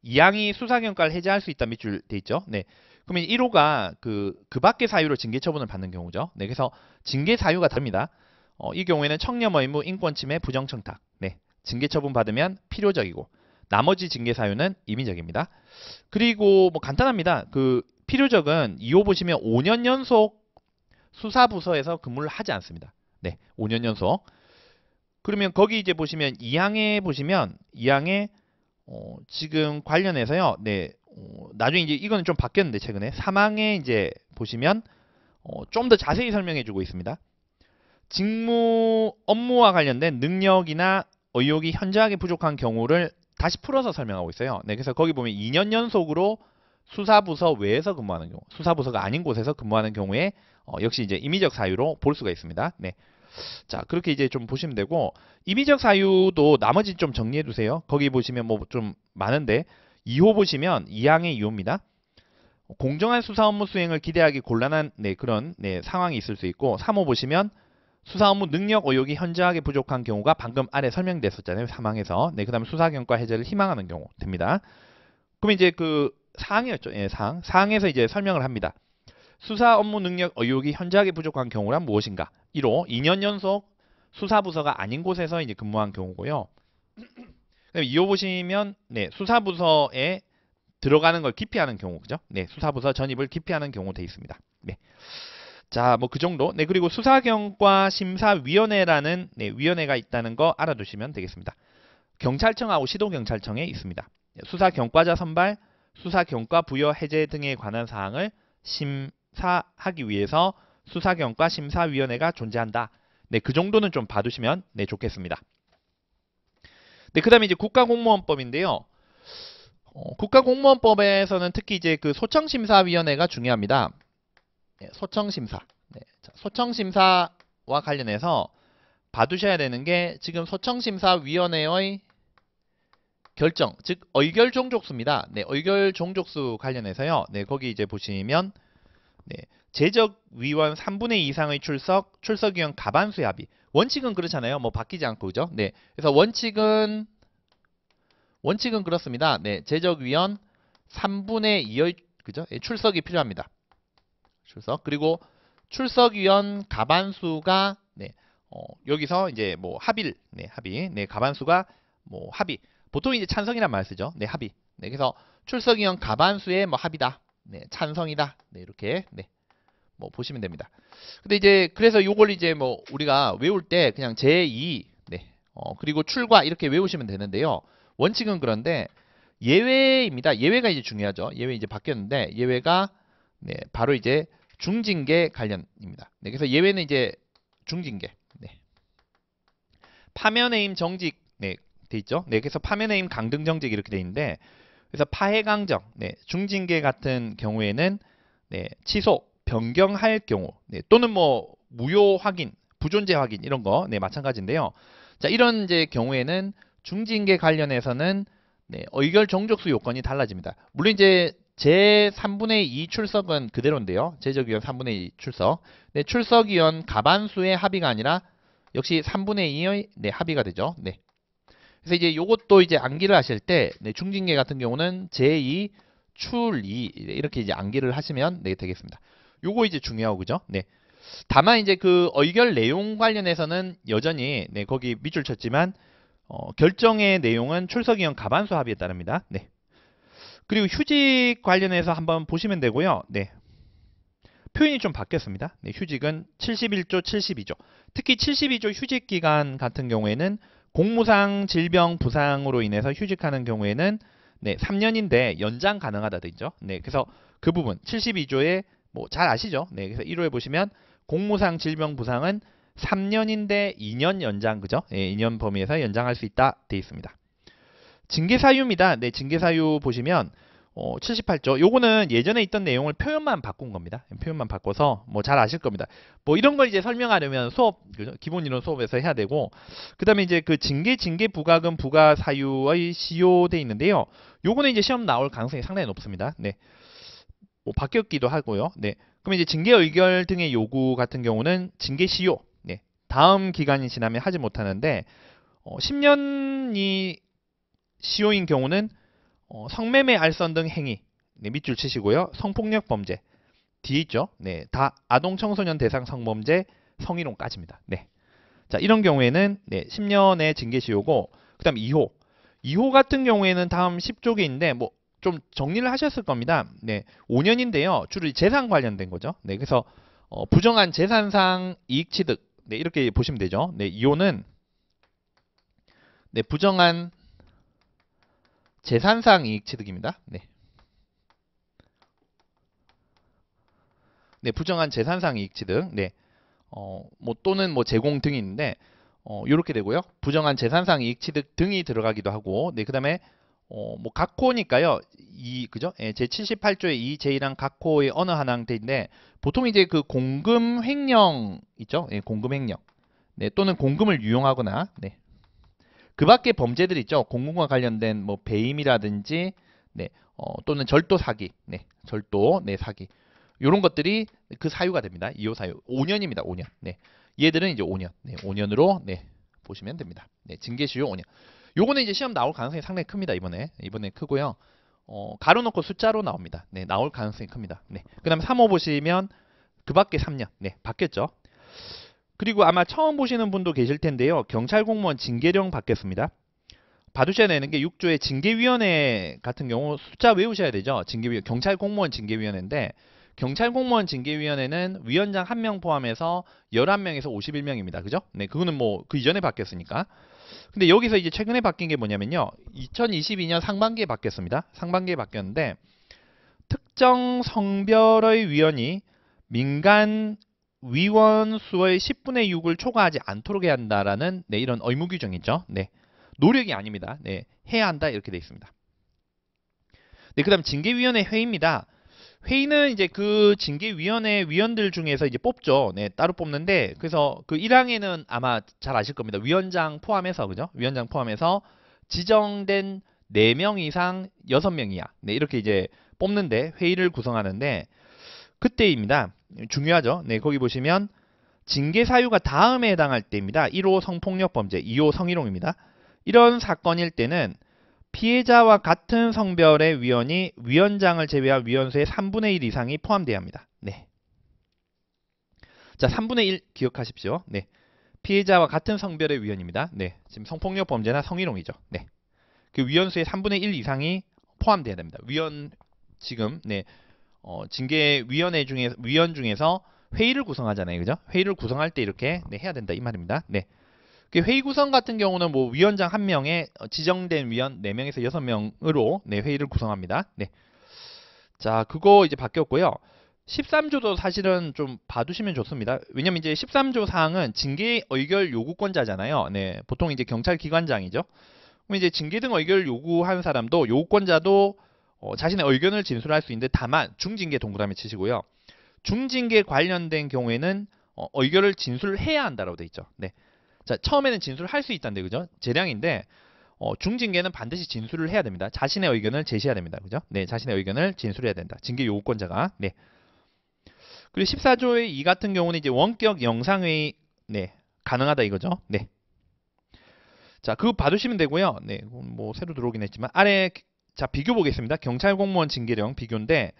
이항이 수사경과를 해제할 수 있다 밑줄 돼 있죠. 네, 그러면 1호가 그, 그 밖의 사유로 징계 처분을 받는 경우죠. 네, 그래서 징계 사유가 다릅니다. 어, 이 경우에는 청렴 의무, 인권 침해, 부정 청탁. 네, 징계 처분 받으면 필요적이고 나머지 징계 사유는 임의적입니다. 그리고 뭐 간단합니다. 그 필요적은 2호 보시면 5년 연속 수사부서에서 근무를 하지 않습니다. 네, 5년 연속. 그러면 거기 이제 보시면 2항에 보시면 2항에 어, 지금 관련해서요. 네, 어, 나중에 이제 이거는 좀 바뀌었는데 최근에 사망에 이제 보시면 어, 좀 더 자세히 설명해 주고 있습니다. 직무 업무와 관련된 능력이나 의욕이 현저하게 부족한 경우를 다시 풀어서 설명하고 있어요. 네, 그래서 거기 보면 2년 연속으로 수사부서 외에서 근무하는 경우, 수사부서가 아닌 곳에서 근무하는 경우에 어, 역시 이제 임의적 사유로 볼 수가 있습니다. 네. 자, 그렇게 이제 좀 보시면 되고 임의적 사유도 나머지 좀 정리해 두세요. 거기 보시면 뭐 좀 많은데 2호 보시면 2항의 2호입니다. 공정한 수사 업무 수행을 기대하기 곤란한 네, 그런 네, 상황이 있을 수 있고 3호 보시면 수사 업무 능력 의혹이 현저하게 부족한 경우가 방금 아래 설명됐었잖아요. 3항에서. 네, 그 다음에 수사 경과 해제를 희망하는 경우 됩니다. 그럼 이제 그 4항이었죠. 예, 4항. 4항에서 이제 설명을 합니다. 수사 업무 능력 의혹이 현저하게 부족한 경우란 무엇인가? 1호 2년 연속 수사부서가 아닌 곳에서 이제 근무한 경우고요. 그럼 이어 보시면 네, 수사부서에 들어가는 걸 기피하는 경우 그죠? 네, 수사부서 전입을 기피하는 경우 돼 있습니다. 네. 자, 뭐 그 정도. 네, 그리고 수사경과 심사위원회라는 네, 위원회가 있다는 거 알아두시면 되겠습니다. 경찰청하고 시도경찰청에 있습니다. 네, 수사경과자 선발, 수사경과 부여 해제 등에 관한 사항을 심사하기 위해서 수사경과 심사위원회가 존재한다. 네, 그 정도는 좀 봐두시면 네, 좋겠습니다. 네, 그 다음에 이제 국가공무원법인데요. 어, 국가공무원법에서는 특히 이제 그 소청심사위원회가 중요합니다. 네, 소청심사. 네, 자, 소청심사와 관련해서 봐두셔야 되는 게 지금 소청심사위원회의 결정, 즉 의결 종족수입니다. 네, 의결 종족수 관련해서요. 네, 거기 이제 보시면 네, 제적 위원 3분의 2 이상의 출석, 출석위원 가반수 합의. 원칙은 그렇잖아요. 뭐 바뀌지 않고 그죠? 네. 그래서 원칙은 원칙은 그렇습니다. 네. 제적위원 3분의 2의 그죠? 예, 출석이 필요합니다. 출석. 그리고 출석위원 가반수가 네. 어, 여기서 이제 뭐 합일, 네, 합의. 네, 가반수가 뭐 합의. 보통 이제 찬성이란 말 쓰죠. 네, 합의. 네, 그래서 출석위원 가반수의 뭐합이다 네, 찬성이다. 네, 이렇게. 네. 뭐 보시면 됩니다. 근데 이제 그래서 요걸 이제 뭐 우리가 외울 때 그냥 제2 네. 어, 그리고 출과 이렇게 외우시면 되는데요. 원칙은 그런데 예외입니다. 예외가 이제 중요하죠. 예외 이제 바뀌었는데 예외가 네, 바로 이제 중징계 관련입니다. 네, 그래서 예외는 이제 중징계. 네. 파면해임 정직 네, 돼 있죠. 네, 그래서 파면해임 강등 정직 이렇게 돼 있는데 그래서 파해강정, 네, 중징계 같은 경우에는 네, 취소 변경할 경우 네, 또는 뭐 무효 확인, 부존재 확인 이런 거 네, 마찬가지인데요. 자, 이런 이제 경우에는 중징계 관련해서는 네, 의결 정족수 요건이 달라집니다. 물론 이제 제 3분의 2 출석은 그대로인데요. 제적위원 3분의 2 출석. 네, 출석위원 가반수의 합의가 아니라 역시 3분의 2의 네, 합의가 되죠. 네. 그래서 이제 요것도 이제 암기를 하실 때 네, 중징계 같은 경우는 제2 출2 이렇게 이제 암기를 하시면 네, 되겠습니다. 요거 이제 중요하고 그죠? 네. 다만 이제 그 의결 내용 관련해서는 여전히 네, 거기 밑줄 쳤지만 어, 결정의 내용은 출석위원 가반수 합의에 따릅니다. 네. 그리고 휴직 관련해서 한번 보시면 되고요. 네. 표현이 좀 바뀌었습니다. 네, 휴직은 71조, 72조. 특히 72조 휴직 기간 같은 경우에는 공무상, 질병, 부상으로 인해서 휴직하는 경우에는 네, 3년인데 연장 가능하다 되죠. 네, 그래서 그 부분 72조에 뭐잘 아시죠? 네, 그래서 1호에 보시면 공무상 질병 부상은 3년인데 2년 연장 그죠? 예, 2년 범위에서 연장할 수 있다 돼 있습니다. 징계사유입니다. 네, 징계사유 보시면 어, 78조. 요거는 예전에 있던 내용을 표현만 바꾼 겁니다. 예, 표현만 바꿔서 뭐 잘 아실 겁니다. 뭐 이런 걸 이제 설명하려면 수업 기본 이론 수업에서 해야 되고 그다음에 이제 그 징계 징계 부과금 부과 사유의 시효돼 있는데요. 요거는 이제 시험 나올 가능성이 상당히 높습니다. 네. 뭐 바뀌었기도 하고요. 네. 그럼 이제 징계 의결 등의 요구 같은 경우는 징계 시효, 네. 다음 기간이 지나면 하지 못하는데 어, 10년이 시효인 경우는 어, 성매매 알선 등 행위 네, 밑줄 치시고요. 성폭력 범죄 뒤에 있죠. 네, 다 아동 청소년 대상 성범죄 성희롱까지입니다. 네. 자, 이런 경우에는 네, 10년의 징계 시효고 그다음 2호. 2호 같은 경우에는 다음 10조기인데 뭐좀 정리를 하셨을 겁니다. 네, 5년인데요. 주로 재산 관련된 거죠. 네, 그래서 어, 부정한 재산상 이익 취득 네, 이렇게 보시면 되죠. 네, 이호는 네, 부정한 재산상 이익 취득입니다. 네. 네, 부정한 재산상 이익 취득. 네. 어, 뭐 또는 뭐 제공 등이 있는데 어, 이렇게 되고요. 부정한 재산상 이익 취득 등이 들어가기도 하고. 네, 그다음에 어, 뭐 각호니까요. 이 그죠? 예, 제 78조의 이제1항 각호의 어느 한 항태인데 보통 이제 그 공금 횡령 있죠? 예, 공금 횡령. 네, 또는 공금을 유용하거나 네. 그 밖에 범죄들 있죠. 공금과 관련된 뭐 배임이라든지 네. 어, 또는 절도 사기. 네. 절도 네, 사기. 요런 것들이 그 사유가 됩니다. 이호 사유. 5년입니다. 5년. 네. 얘들은 이제 5년. 네, 5년으로 네. 보시면 됩니다. 네, 징계 시효 5년. 요거는 이제 시험 나올 가능성이 상당히 큽니다. 이번에. 이번에 크고요. 어, 가로 놓고 숫자로 나옵니다. 네, 나올 가능성이 큽니다. 네. 그다음에 3호 보시면 그 밖에 3년. 네, 바뀌었죠. 그리고 아마 처음 보시는 분도 계실 텐데요. 경찰 공무원 징계령 받겠습니다. 봐두셔야 되는 게 6조의 징계위원회 같은 경우 숫자 외우셔야 되죠. 징계위 경찰 공무원 징계위원회인데 경찰 공무원 징계위원회는 위원장 1명 포함해서 11명에서 51명입니다. 그죠? 네, 그거는 뭐 그 이전에 바뀌었으니까. 근데 여기서 이제 최근에 바뀐 게 뭐냐면요. 2022년 상반기에 바뀌었습니다. 상반기에 바뀌었는데 특정 성별의 위원이 민간 위원 수의 10분의 6을 초과하지 않도록 해야 한다라는 네, 이런 의무 규정이죠. 네. 노력이 아닙니다. 네. 해야 한다 이렇게 돼 있습니다. 네, 그다음 징계위원회 회의입니다. 회의는 이제 그 징계위원회 위원들 중에서 이제 뽑죠. 네, 따로 뽑는데 그래서 그 1항에는 아마 잘 아실 겁니다. 위원장 포함해서 그죠? 위원장 포함해서 지정된 4명 이상 6명 이야 네, 이렇게 이제 뽑는데 회의를 구성하는데 그때입니다. 중요하죠. 네, 거기 보시면 징계 사유가 다음에 해당할 때입니다. 1호 성폭력 범죄, 2호 성희롱입니다. 이런 사건일 때는 피해자와 같은 성별의 위원이 위원장을 제외한 위원수의 3분의 1 이상이 포함돼야 합니다. 네. 자, 3분의 1 기억하십시오. 네. 피해자와 같은 성별의 위원입니다. 네. 지금 성폭력 범죄나 성희롱이죠. 네. 그 위원수의 3분의 1 이상이 포함돼야 됩니다. 위원 지금 네. 어, 징계위원회 중에 위원 중에서 회의를 구성하잖아요. 그죠? 회의를 구성할 때 이렇게 네, 해야 된다 이 말입니다. 네. 그 회의 구성 같은 경우는 뭐 위원장 한 명에 어, 지정된 위원 4명에서 6명으로 네, 회의를 구성합니다. 네. 자, 그거 이제 바뀌었고요. 13조도 사실은 좀 봐두시면 좋습니다. 왜냐면 이제 13조 사항은 징계 의결 요구권자잖아요. 네, 보통 이제 경찰 기관장이죠. 그럼 이제 징계 등 의결 요구한 사람도 요구권자도 어, 자신의 의견을 진술할 수 있는데 다만 중징계 동그라미 치시고요. 중징계 관련된 경우에는 어, 의결을 진술해야 한다라고 돼 있죠. 네. 자, 처음에는 진술을 할 수있단데 그죠? 재량인데 어, 중징계는 반드시 진술을 해야 됩니다. 자신의 의견을 제시해야 됩니다. 그죠? 네, 자신의 의견을 진술해야 된다. 징계 요구권자가. 네. 그리고 14조의 2 같은 경우는 이제 원격 영상의 네, 가능하다 이거죠. 네. 자, 그거 봐두시면 되고요. 네, 뭐 새로 들어오긴 했지만 아래 자 비교 보겠습니다. 경찰 공무원 징계령 비교인데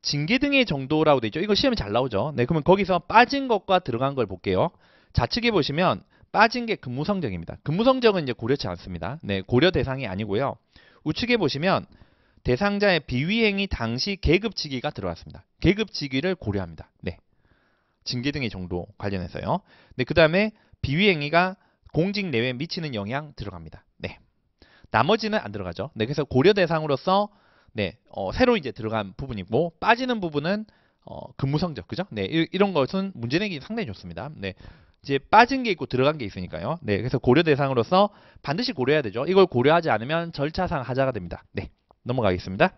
징계 등의 정도라고 되죠 이거 시험에 잘 나오죠. 네, 그러면 거기서 빠진 것과 들어간 걸 볼게요. 좌측에 보시면 빠진 게 근무성적입니다. 근무성적은 이제 고려치 않습니다. 네, 고려 대상이 아니고요. 우측에 보시면 대상자의 비위행위 당시 계급직기가 들어왔습니다. 계급직기를 고려합니다. 네, 징계 등의 정도 관련해서요. 네, 그 다음에 비위행위가 공직 내외에 미치는 영향 들어갑니다. 네, 나머지는 안 들어가죠. 네, 그래서 고려 대상으로서 네, 어, 새로 이제 들어간 부분이고 빠지는 부분은 어, 근무성적 그죠? 네, 이, 런 것은 문제내기 상당히 좋습니다. 네, 이제 빠진 게 있고 들어간 게 있으니까요. 네, 그래서 고려 대상으로서 반드시 고려해야 되죠. 이걸 고려하지 않으면 절차상 하자가 됩니다. 네, 넘어가겠습니다.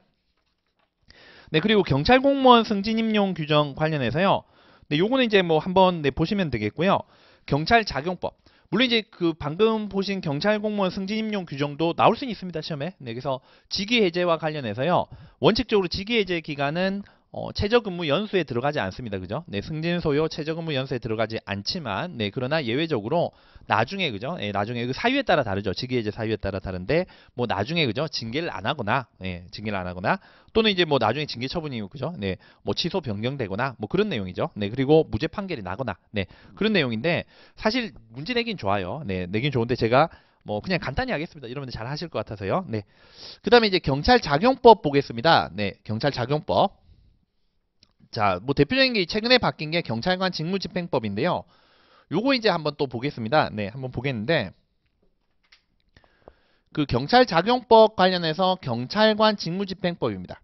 네, 그리고 경찰 공무원 승진 임용 규정 관련해서요. 네, 요거는 이제 뭐 한번 네, 보시면 되겠고요. 경찰 작용법. 물론 이제 그 방금 보신 경찰 공무원 승진 임용 규정도 나올 수 있습니다 시험에. 네, 그래서 직위 해제와 관련해서요. 원칙적으로 직위 해제 기간은 어, 최저근무 연수에 들어가지 않습니다. 그죠? 네, 승진 소요 최저근무 연수에 들어가지 않지만 네, 그러나 예외적으로 나중에 그죠? 네, 나중에 그 사유에 따라 다르죠. 직위해제 사유에 따라 다른데 뭐 나중에 그죠? 징계를 안 하거나 네, 징계를 안 하거나 또는 이제 뭐 나중에 징계 처분이 그죠? 네, 뭐 취소 변경되거나 뭐 그런 내용이죠. 네, 그리고 무죄 판결이 나거나 네, 그런 내용인데 사실 문제 내긴 좋아요. 네, 내긴 좋은데 제가 뭐 그냥 간단히 하겠습니다. 이러면 잘 하실 것 같아서요. 네. 그다음에 이제 경찰 작용법 보겠습니다. 네. 경찰 작용법. 자, 뭐 대표적인 게 최근에 바뀐 게 경찰관 직무집행법인데요. 요거 이제 한번 또 보겠습니다. 네, 한번 보겠는데 그 경찰 작용법 관련해서 경찰관 직무집행법입니다.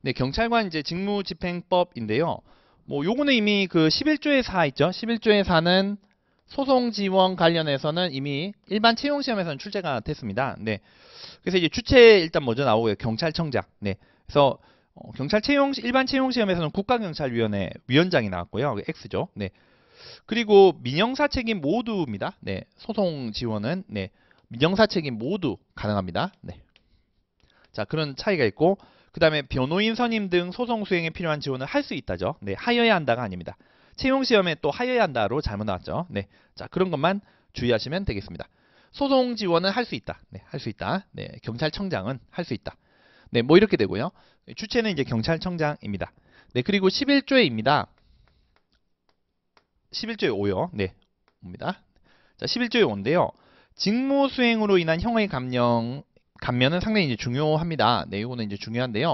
네, 경찰관 이제 직무집행법인데요. 뭐 요거는 이미 그 11조의 사 있죠. 11조의 사는 소송 지원 관련해서는 이미 일반 채용 시험에서는 출제가 됐습니다. 네. 그래서 이제 주체 일단 먼저 나오고요. 경찰청장. 네. 그래서 어, 경찰 채용 일반 채용 시험에서는 국가경찰위원회 위원장이 나왔고요. X죠. 네. 그리고 민영사 책임 모두입니다. 네. 소송 지원은 네. 민영사 책임 모두 가능합니다. 네. 자, 그런 차이가 있고 그다음에 변호인 선임 등 소송 수행에 필요한 지원을 할 수 있다죠. 네. 하여야 한다가 아닙니다. 채용 시험에 또 하여야 한다로 잘못 나왔죠. 네, 자 그런 것만 주의하시면 되겠습니다. 소송 지원은 할 수 있다. 네, 할 수 있다. 네, 경찰청장은 할 수 있다. 네, 뭐 이렇게 되고요. 주체는 이제 경찰청장입니다. 네, 그리고 11조에입니다. 11조에 5요. 네, 옵니다. 자, 11조에 5인데요. 직무 수행으로 인한 형의 감령, 감면은 상당히 이제 중요합니다. 네, 이거는 이제 중요한데요.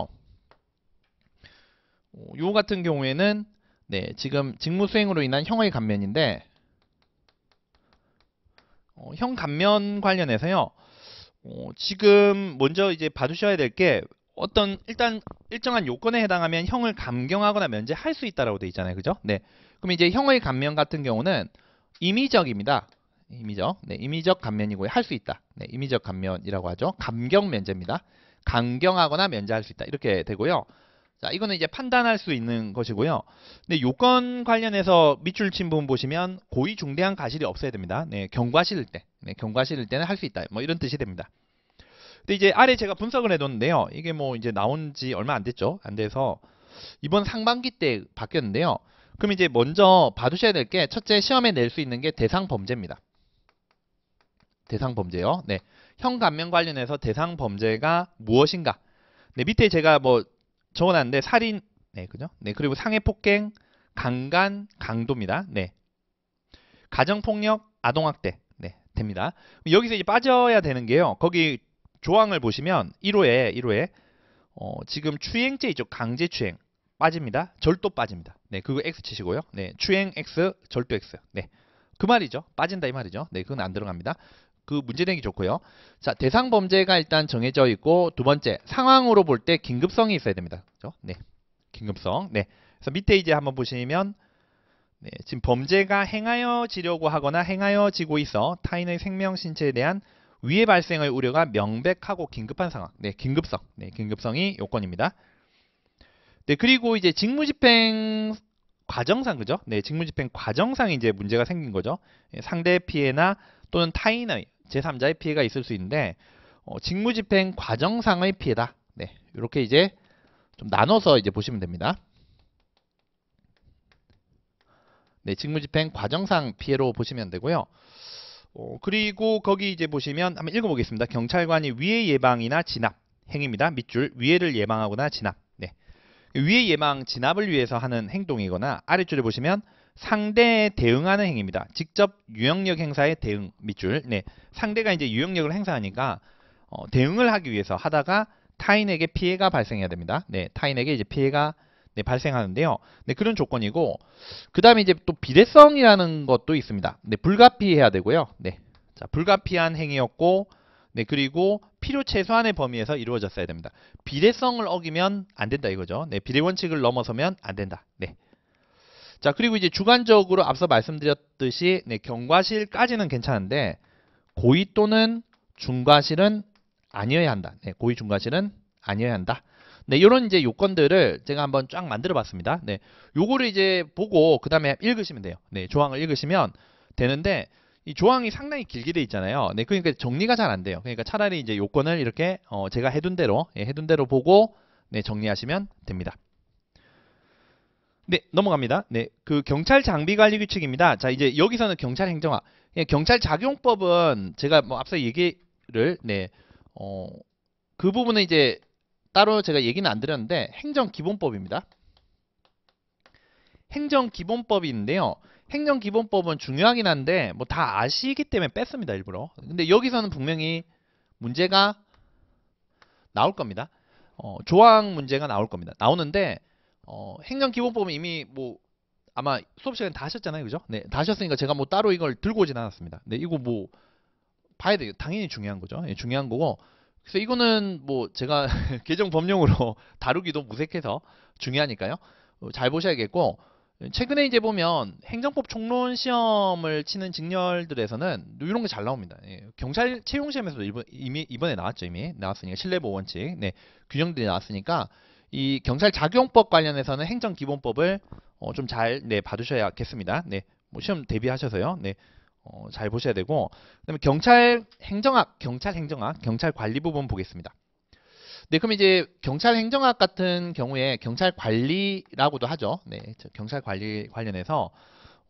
어, 요 같은 경우에는 네, 지금 직무 수행으로 인한 형의 감면인데 어, 형 감면 관련해서요. 어, 지금 먼저 이제 봐주셔야 될 게 어떤 일단 일정한 요건에 해당하면 형을 감경하거나 면제할 수 있다라고 돼 있잖아요, 그죠? 네. 그럼 이제 형의 감면 같은 경우는 임의적입니다. 임의적, 네, 임의적 감면이고요. 할 수 있다. 네, 임의적 감면이라고 하죠. 감경 면제입니다. 감경하거나 면제할 수 있다. 이렇게 되고요. 자, 이거는 이제 판단할 수 있는 것이고요. 근데 요건 관련해서 밑줄 친 부분 보시면 고의 중대한 가실이 없어야 됩니다. 네, 경과 실일 때. 네, 경과 실일 때는 할 수 있다. 뭐 이런 뜻이 됩니다. 근데 이제 아래 제가 분석을 해뒀는데요. 이게 뭐 이제 나온 지 얼마 안 됐죠. 안 돼서 이번 상반기 때 바뀌었는데요. 그럼 이제 먼저 봐두셔야 될 게 첫째 시험에 낼 수 있는 게 대상 범죄입니다. 대상 범죄요. 네. 형감면 관련해서 대상 범죄가 무엇인가? 네, 밑에 제가 뭐 적어놨는데 살인 네 그죠 네 그리고 상해 폭행 강간 강도입니다 네 가정폭력 아동학대 네 됩니다 여기서 이제 빠져야 되는 게요 거기 조항을 보시면 1호에 1호에 어, 지금 추행죄 있죠 강제추행 빠집니다 절도 빠집니다 네 그거 x 치시고요 네 추행 x 절도 x 네그 말이죠 빠진다 이 말이죠 네 그건 안 들어갑니다 그문제되기 좋고요. 자, 대상 범죄가 일단 정해져 있고 두 번째 상황으로 볼 때 긴급성이 있어야 됩니다. 그죠? 네. 긴급성. 네. 그래서 밑에 이제 한번 보시면 네, 지금 범죄가 행하여지려고 하거나 행하여지고 있어 타인의 생명 신체에 대한 위해 발생의 우려가 명백하고 긴급한 상황. 네, 긴급성. 네, 긴급성이 요건입니다. 네, 그리고 이제 직무집행 과정상 그죠? 네, 직무집행 과정상 이제 문제가 생긴 거죠. 예, 상대 피해나 또는 타인의 제3자의 피해가 있을 수 있는데 어, 직무집행 과정상의 피해다. 네, 이렇게 이제 좀 나눠서 이제 보시면 됩니다. 네, 직무집행 과정상 피해로 보시면 되고요. 어, 그리고 거기 이제 보시면 한번 읽어보겠습니다. 경찰관이 위해 예방이나 진압 행위입니다. 밑줄 위해를 예방하거나 진압. 네, 위해 예방 진압을 위해서 하는 행동이거나 아래줄에 보시면 상대에 대응하는 행위입니다. 직접 유형력 행사에 대응 밑줄. 네, 상대가 이제 유형력을 행사하니까 어, 대응을 하기 위해서 하다가 타인에게 피해가 발생해야 됩니다. 네, 타인에게 이제 피해가 네, 발생하는데요. 네, 그런 조건이고 그 다음에 이제 또비례성이라는 것도 있습니다. 네, 불가피해야 되고요. 네, 자, 불가피한 행위였고 네, 그리고 필요 최소한의 범위에서 이루어졌어야 됩니다. 비례성을 어기면 안 된다 이거죠. 네, 비례 원칙을 넘어서면 안 된다. 네. 자 그리고 이제 주관적으로 앞서 말씀드렸듯이 네, 경과실까지는 괜찮은데 고의 또는 중과실은 아니어야 한다. 네, 고의 중과실은 아니어야 한다. 네, 이런 이제 요건들을 제가 한번 쫙 만들어 봤습니다. 네, 요거를 이제 보고 그 다음에 읽으시면 돼요. 네, 조항을 읽으시면 되는데 이 조항이 상당히 길게 돼 있잖아요. 네, 그러니까 정리가 잘 안 돼요. 그러니까 차라리 이제 요건을 이렇게 어, 제가 해둔 대로 예, 해둔 대로 보고 네, 정리하시면 됩니다. 네, 넘어갑니다. 네, 그 경찰 장비 관리 규칙입니다. 자, 이제 여기서는 경찰 행정화. 예, 경찰 작용법은 제가 뭐 앞서 얘기를 네, 어, 그 부분은 이제 따로 제가 얘기는 안 드렸는데 행정 기본법입니다. 행정 기본법인데요. 행정 기본법은 중요하긴 한데 뭐 다 아시기 때문에 뺐습니다, 일부러. 근데 여기서는 분명히 문제가 나올 겁니다. 어, 조항 문제가 나올 겁니다. 나오는데 어, 행정 기본법은 이미 뭐 아마 수업 시간에 다 하셨잖아요. 그죠? 네, 다 하셨으니까 제가 뭐 따로 이걸 들고 오진 않았습니다. 네, 이거 뭐 봐야 돼요. 당연히 중요한 거죠. 예, 중요한 거고. 그래서 이거는 뭐 제가 개정 법령으로 다루기도 무색해서 중요하니까요. 어, 잘 보셔야겠고 최근에 이제 보면 행정법 총론 시험을 치는 직렬들에서는 이런 게 잘 나옵니다. 예, 경찰 채용 시험에서도 이번, 이미 이번에 나왔죠 이미 나왔으니까 신뢰보 호 원칙, 네 균형들이 나왔으니까 이 경찰 작용법 관련해서는 행정기본법을 어, 좀 잘 네, 봐두셔야겠습니다. 네, 뭐 시험 대비하셔서요. 네, 어, 잘 보셔야 되고 그다음에 경찰 행정학, 경찰 행정학, 경찰 관리 부분 보겠습니다. 네, 그럼 이제 경찰 행정학 같은 경우에 경찰 관리라고도 하죠. 네, 경찰 관리 관련해서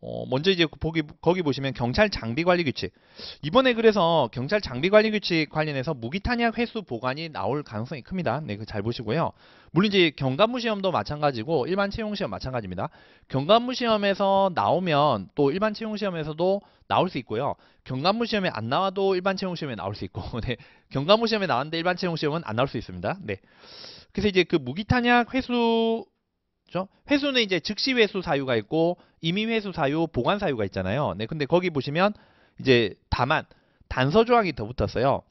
어, 먼저 이제 보기, 거기 보시면 경찰 장비 관리 규칙. 이번에 그래서 경찰 장비 관리 규칙 관련해서 무기 탄약 횟수 보관이 나올 가능성이 큽니다. 네, 그잘 보시고요. 물론 이제 경감무 시험도 마찬가지고 일반 채용 시험 마찬가지입니다. 경감무 시험에서 나오면 또 일반 채용 시험에서도 나올 수 있고요. 경감무 시험에 안 나와도 일반 채용 시험에 나올 수 있고, 네. 경감무 시험에 나왔는데 일반 채용 시험은 안 나올 수 있습니다. 네. 그래서 이제 그 무기 탄약 횟수 그죠 회수는 이제 즉시 회수 사유가 있고 임의 회수 사유, 보관 사유가 있잖아요. 네, 근데 거기 보시면 이제 다만 단서 조항이 더 붙었어요.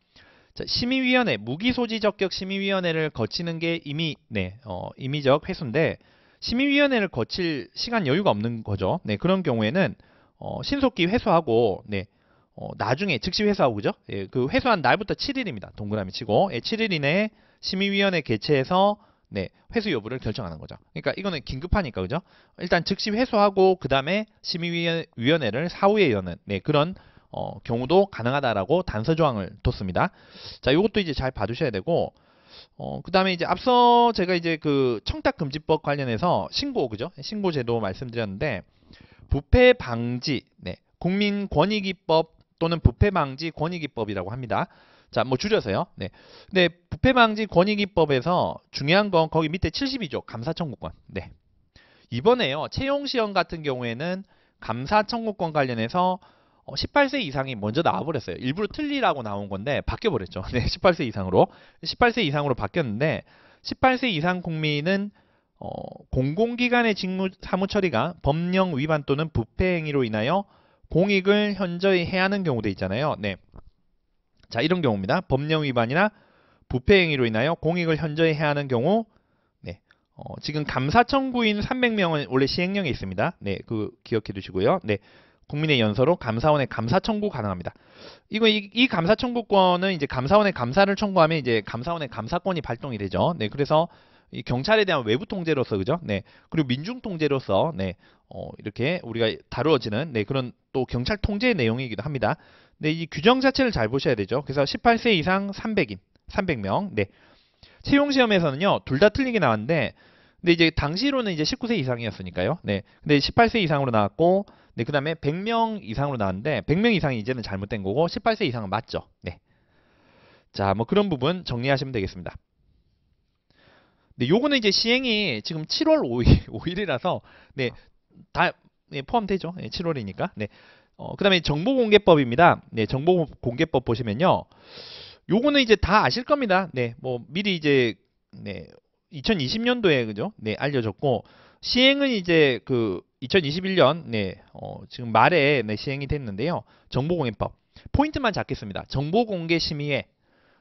자, 심의위원회 무기소지 적격 심의위원회를 거치는 게 이미 네, 어, 임의적 회수인데 심의위원회를 거칠 시간 여유가 없는 거죠. 네, 그런 경우에는 어, 신속히 회수하고 네, 어, 나중에 즉시 회수하고 그죠? 예, 그 회수한 날부터 7일입니다. 동그라미 치고 예, 7일 이내에 심의위원회 개최해서 네, 회수 여부를 결정하는 거죠. 그러니까 이거는 긴급하니까 그죠? 일단 즉시 회수하고 그 다음에 심의위원회를 사후에 여는 네, 그런 어, 경우도 가능하다라고 단서 조항을 뒀습니다. 자, 이것도 이제 잘 봐주셔야 되고 어, 그 다음에 이제 앞서 제가 이제 그 청탁금지법 관련해서 신고 그죠? 신고 제도 말씀드렸는데 부패 방지, 네, 국민권익위법 또는 부패 방지 권익위법이라고 합니다. 자, 뭐 줄여서요. 네. 근 부패 방지 권익 위법에서 중요한 건 거기 밑에 72조 감사 청구권. 네. 이번에요. 채용 시험 같은 경우에는 감사 청구권 관련해서 18세 어, 이상이 먼저 나와버렸어요. 일부러 틀리라고 나온 건데 바뀌어버렸죠. 네, 18세 이상으로 18세 이상으로 바뀌었는데 18세 이상 국민은 어, 공공기관의 직무 사무 처리가 법령 위반 또는 부패 행위로 인하여 공익을 현저히 해하는 야 경우도 있잖아요. 네, 자 이런 경우입니다. 법령 위반이나 부패 행위로 인하여 공익을 현저히 해하는 야 경우 네, 어, 지금 감사 청구인 300명은 원래 시행령에 있습니다. 네, 그 기억해 두시고요. 네, 국민의 연서로 감사원에 감사 청구 가능합니다. 이거 이, 이 감사 청구권은 이제 감사원에 감사를 청구하면 이제 감사원의 감사권이 발동이 되죠. 네, 그래서 이 경찰에 대한 외부 통제로서 그죠? 네. 그리고 민중 통제로서 네. 어, 이렇게 우리가 다루어지는 네, 그런 또 경찰 통제의 내용이기도 합니다. 네, 이 규정 자체를 잘 보셔야 되죠. 그래서 18세 이상 300인, 300명. 네. 채용 시험에서는요, 둘 다 틀리게 나왔는데, 근데 이제 당시로는 이제 19세 이상이었으니까요. 네. 근데 18세 이상으로 나왔고, 네, 그 다음에 100명 이상으로 나왔는데, 100명 이상이 이제는 잘못된 거고, 18세 이상은 맞죠. 네. 자, 뭐 그런 부분 정리하시면 되겠습니다. 네, 요거는 이제 시행이 지금 7월 5일, 5일이라서, 네, 다, 네, 포함되죠. 네, 7월이니까. 네. 어, 그 다음에 정보공개법입니다. 네, 정보공개법 보시면요. 요거는 이제 다 아실 겁니다. 네, 뭐 미리 이제 네, 2020년도에 그죠? 네, 알려졌고 시행은 이제 그 2021년 네, 어, 지금 말에 네, 시행이 됐는데요. 정보공개법 포인트만 잡겠습니다. 정보공개심의회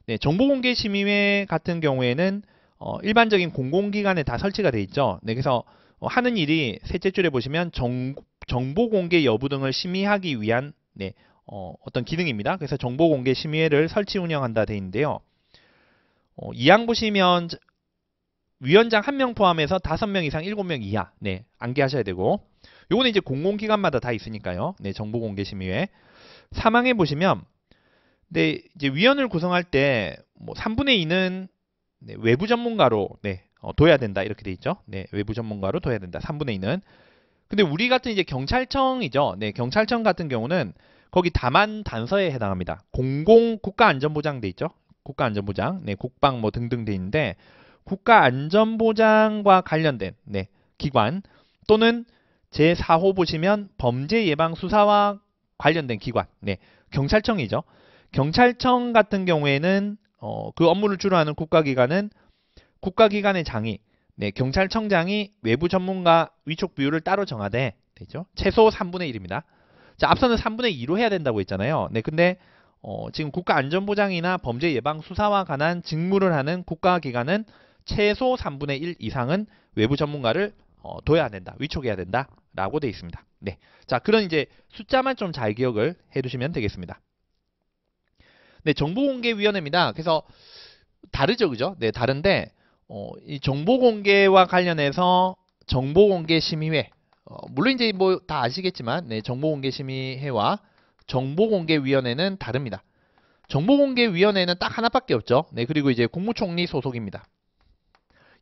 네, 정보공개심의회 같은 경우에는 어, 일반적인 공공기관에 다 설치가 돼 있죠. 네, 그래서 하는 일이 셋째 줄에 보시면 정, 정보 공개 여부 등을 심의하기 위한 네, 어, 떤 기능입니다. 그래서 정보 공개 심의회를 설치 운영한다 돼 있는데요. 어, 이항 보시면 위원장 한 명 포함해서 다섯 명 이상 일곱 명 이하 네, 안개하셔야 되고 요거는 이제 공공기관마다 다 있으니까요. 네, 정보 공개 심의회 사망해 보시면 네, 이제 위원을 구성할 때뭐 3분의 2는 네, 외부 전문가로 네, 어, 둬야 된다 이렇게 돼 있죠. 네, 외부 전문가로 둬야 된다. 3분의 2는 근데 우리 같은 이제 경찰청이죠. 네, 경찰청 같은 경우는 거기 다만 단서에 해당합니다. 공공 국가안전보장 돼 있죠. 국가안전보장, 네, 국방 뭐 등등 돼 있는데 국가안전보장과 관련된 네, 기관 또는 제4호 보시면 범죄 예방 수사와 관련된 기관, 네, 경찰청이죠. 경찰청 같은 경우에는 어, 그 업무를 주로 하는 국가기관은 국가기관의 장이 네, 경찰청장이 외부 전문가 위촉 비율을 따로 정하되 되죠. 최소 3분의 1입니다. 자, 앞서는 3분의 2로 해야 된다고 했잖아요. 네, 근데 어, 지금 국가안전보장이나 범죄 예방 수사와 관한 직무를 하는 국가기관은 최소 3분의 1 이상은 외부 전문가를 어, 둬야 된다, 위촉해야 된다 라고 되어 있습니다. 네, 자 그런 이제 숫자만 좀 잘 기억을 해두시면 되겠습니다. 네, 정보공개위원회입니다. 그래서 다르죠, 그죠? 네, 다른데 어, 이 정보 공개와 관련해서 정보 공개 심의회 어, 물론 이제 뭐 다 아시겠지만 네, 정보 공개 심의회와 정보 공개 위원회는 다릅니다. 정보 공개 위원회는 딱 하나밖에 없죠. 네, 그리고 이제 국무총리 소속입니다.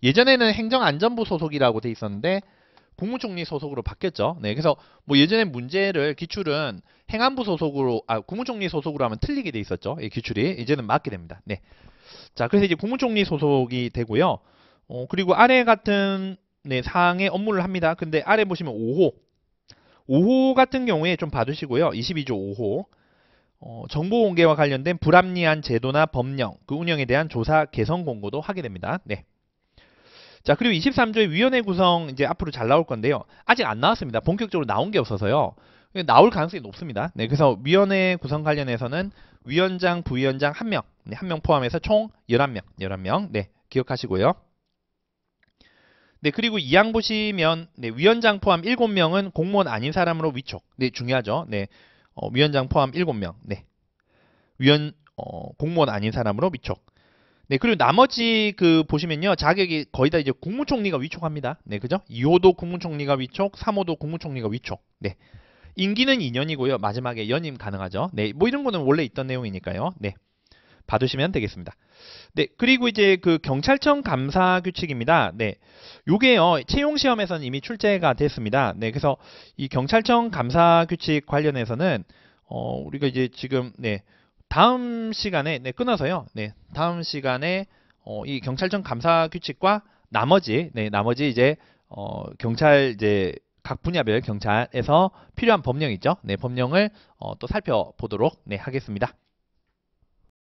예전에는 행정안전부 소속이라고 돼 있었는데 국무총리 소속으로 바뀌었죠. 네, 그래서 뭐 예전에 문제를 기출은 행안부 소속으로 아 국무총리 소속으로 하면 틀리게 돼 있었죠. 이 기출이 이제는 맞게 됩니다. 네, 자, 그래서 이제 국무총리 소속이 되고요. 어, 그리고 아래 같은 네, 사항의 업무를 합니다. 근데 아래 보시면 5호. 5호 같은 경우에 좀 봐주시고요. 22조 5호. 어, 정보 공개와 관련된 불합리한 제도나 법령, 그 운영에 대한 조사 개선 공고도 하게 됩니다. 네. 자, 그리고 23조의 위원회 구성 이제 앞으로 잘 나올 건데요. 아직 안 나왔습니다. 본격적으로 나온 게 없어서요. 나올 가능성이 높습니다. 네, 그래서 위원회 구성 관련해서는 위원장, 부위원장 1명 네, 한명 포함해서 총 11명, 11명. 네, 기억하시고요. 네, 그리고 이 양 보시면 네, 위원장 포함 7명은 공무원 아닌 사람으로 위촉. 네, 중요하죠. 네. 어, 위원장 포함 7명. 네. 위원 어, 공무원 아닌 사람으로 위촉. 네, 그리고 나머지 그 보시면요. 자격이 거의 다 이제 국무총리가 위촉합니다. 네, 그죠? 2호도 국무총리가 위촉, 3호도 국무총리가 위촉. 네. 임기는 2년이고요. 마지막에 연임 가능하죠. 네, 뭐 이런 거는 원래 있던 내용이니까요. 네, 봐두시면 되겠습니다. 네, 그리고 이제 그 경찰청 감사 규칙입니다. 네, 요게요 채용 시험에서는 이미 출제가 됐습니다. 네, 그래서 이 경찰청 감사 규칙 관련해서는 어, 우리가 이제 지금 네 다음 시간에 네, 끊어서요. 네, 다음 시간에 어, 이 경찰청 감사 규칙과 나머지 네 나머지 이제 어, 경찰 이제 각 분야별 경찰에서 필요한 법령 있죠. 네, 법령을 어, 또 살펴보도록 네, 하겠습니다.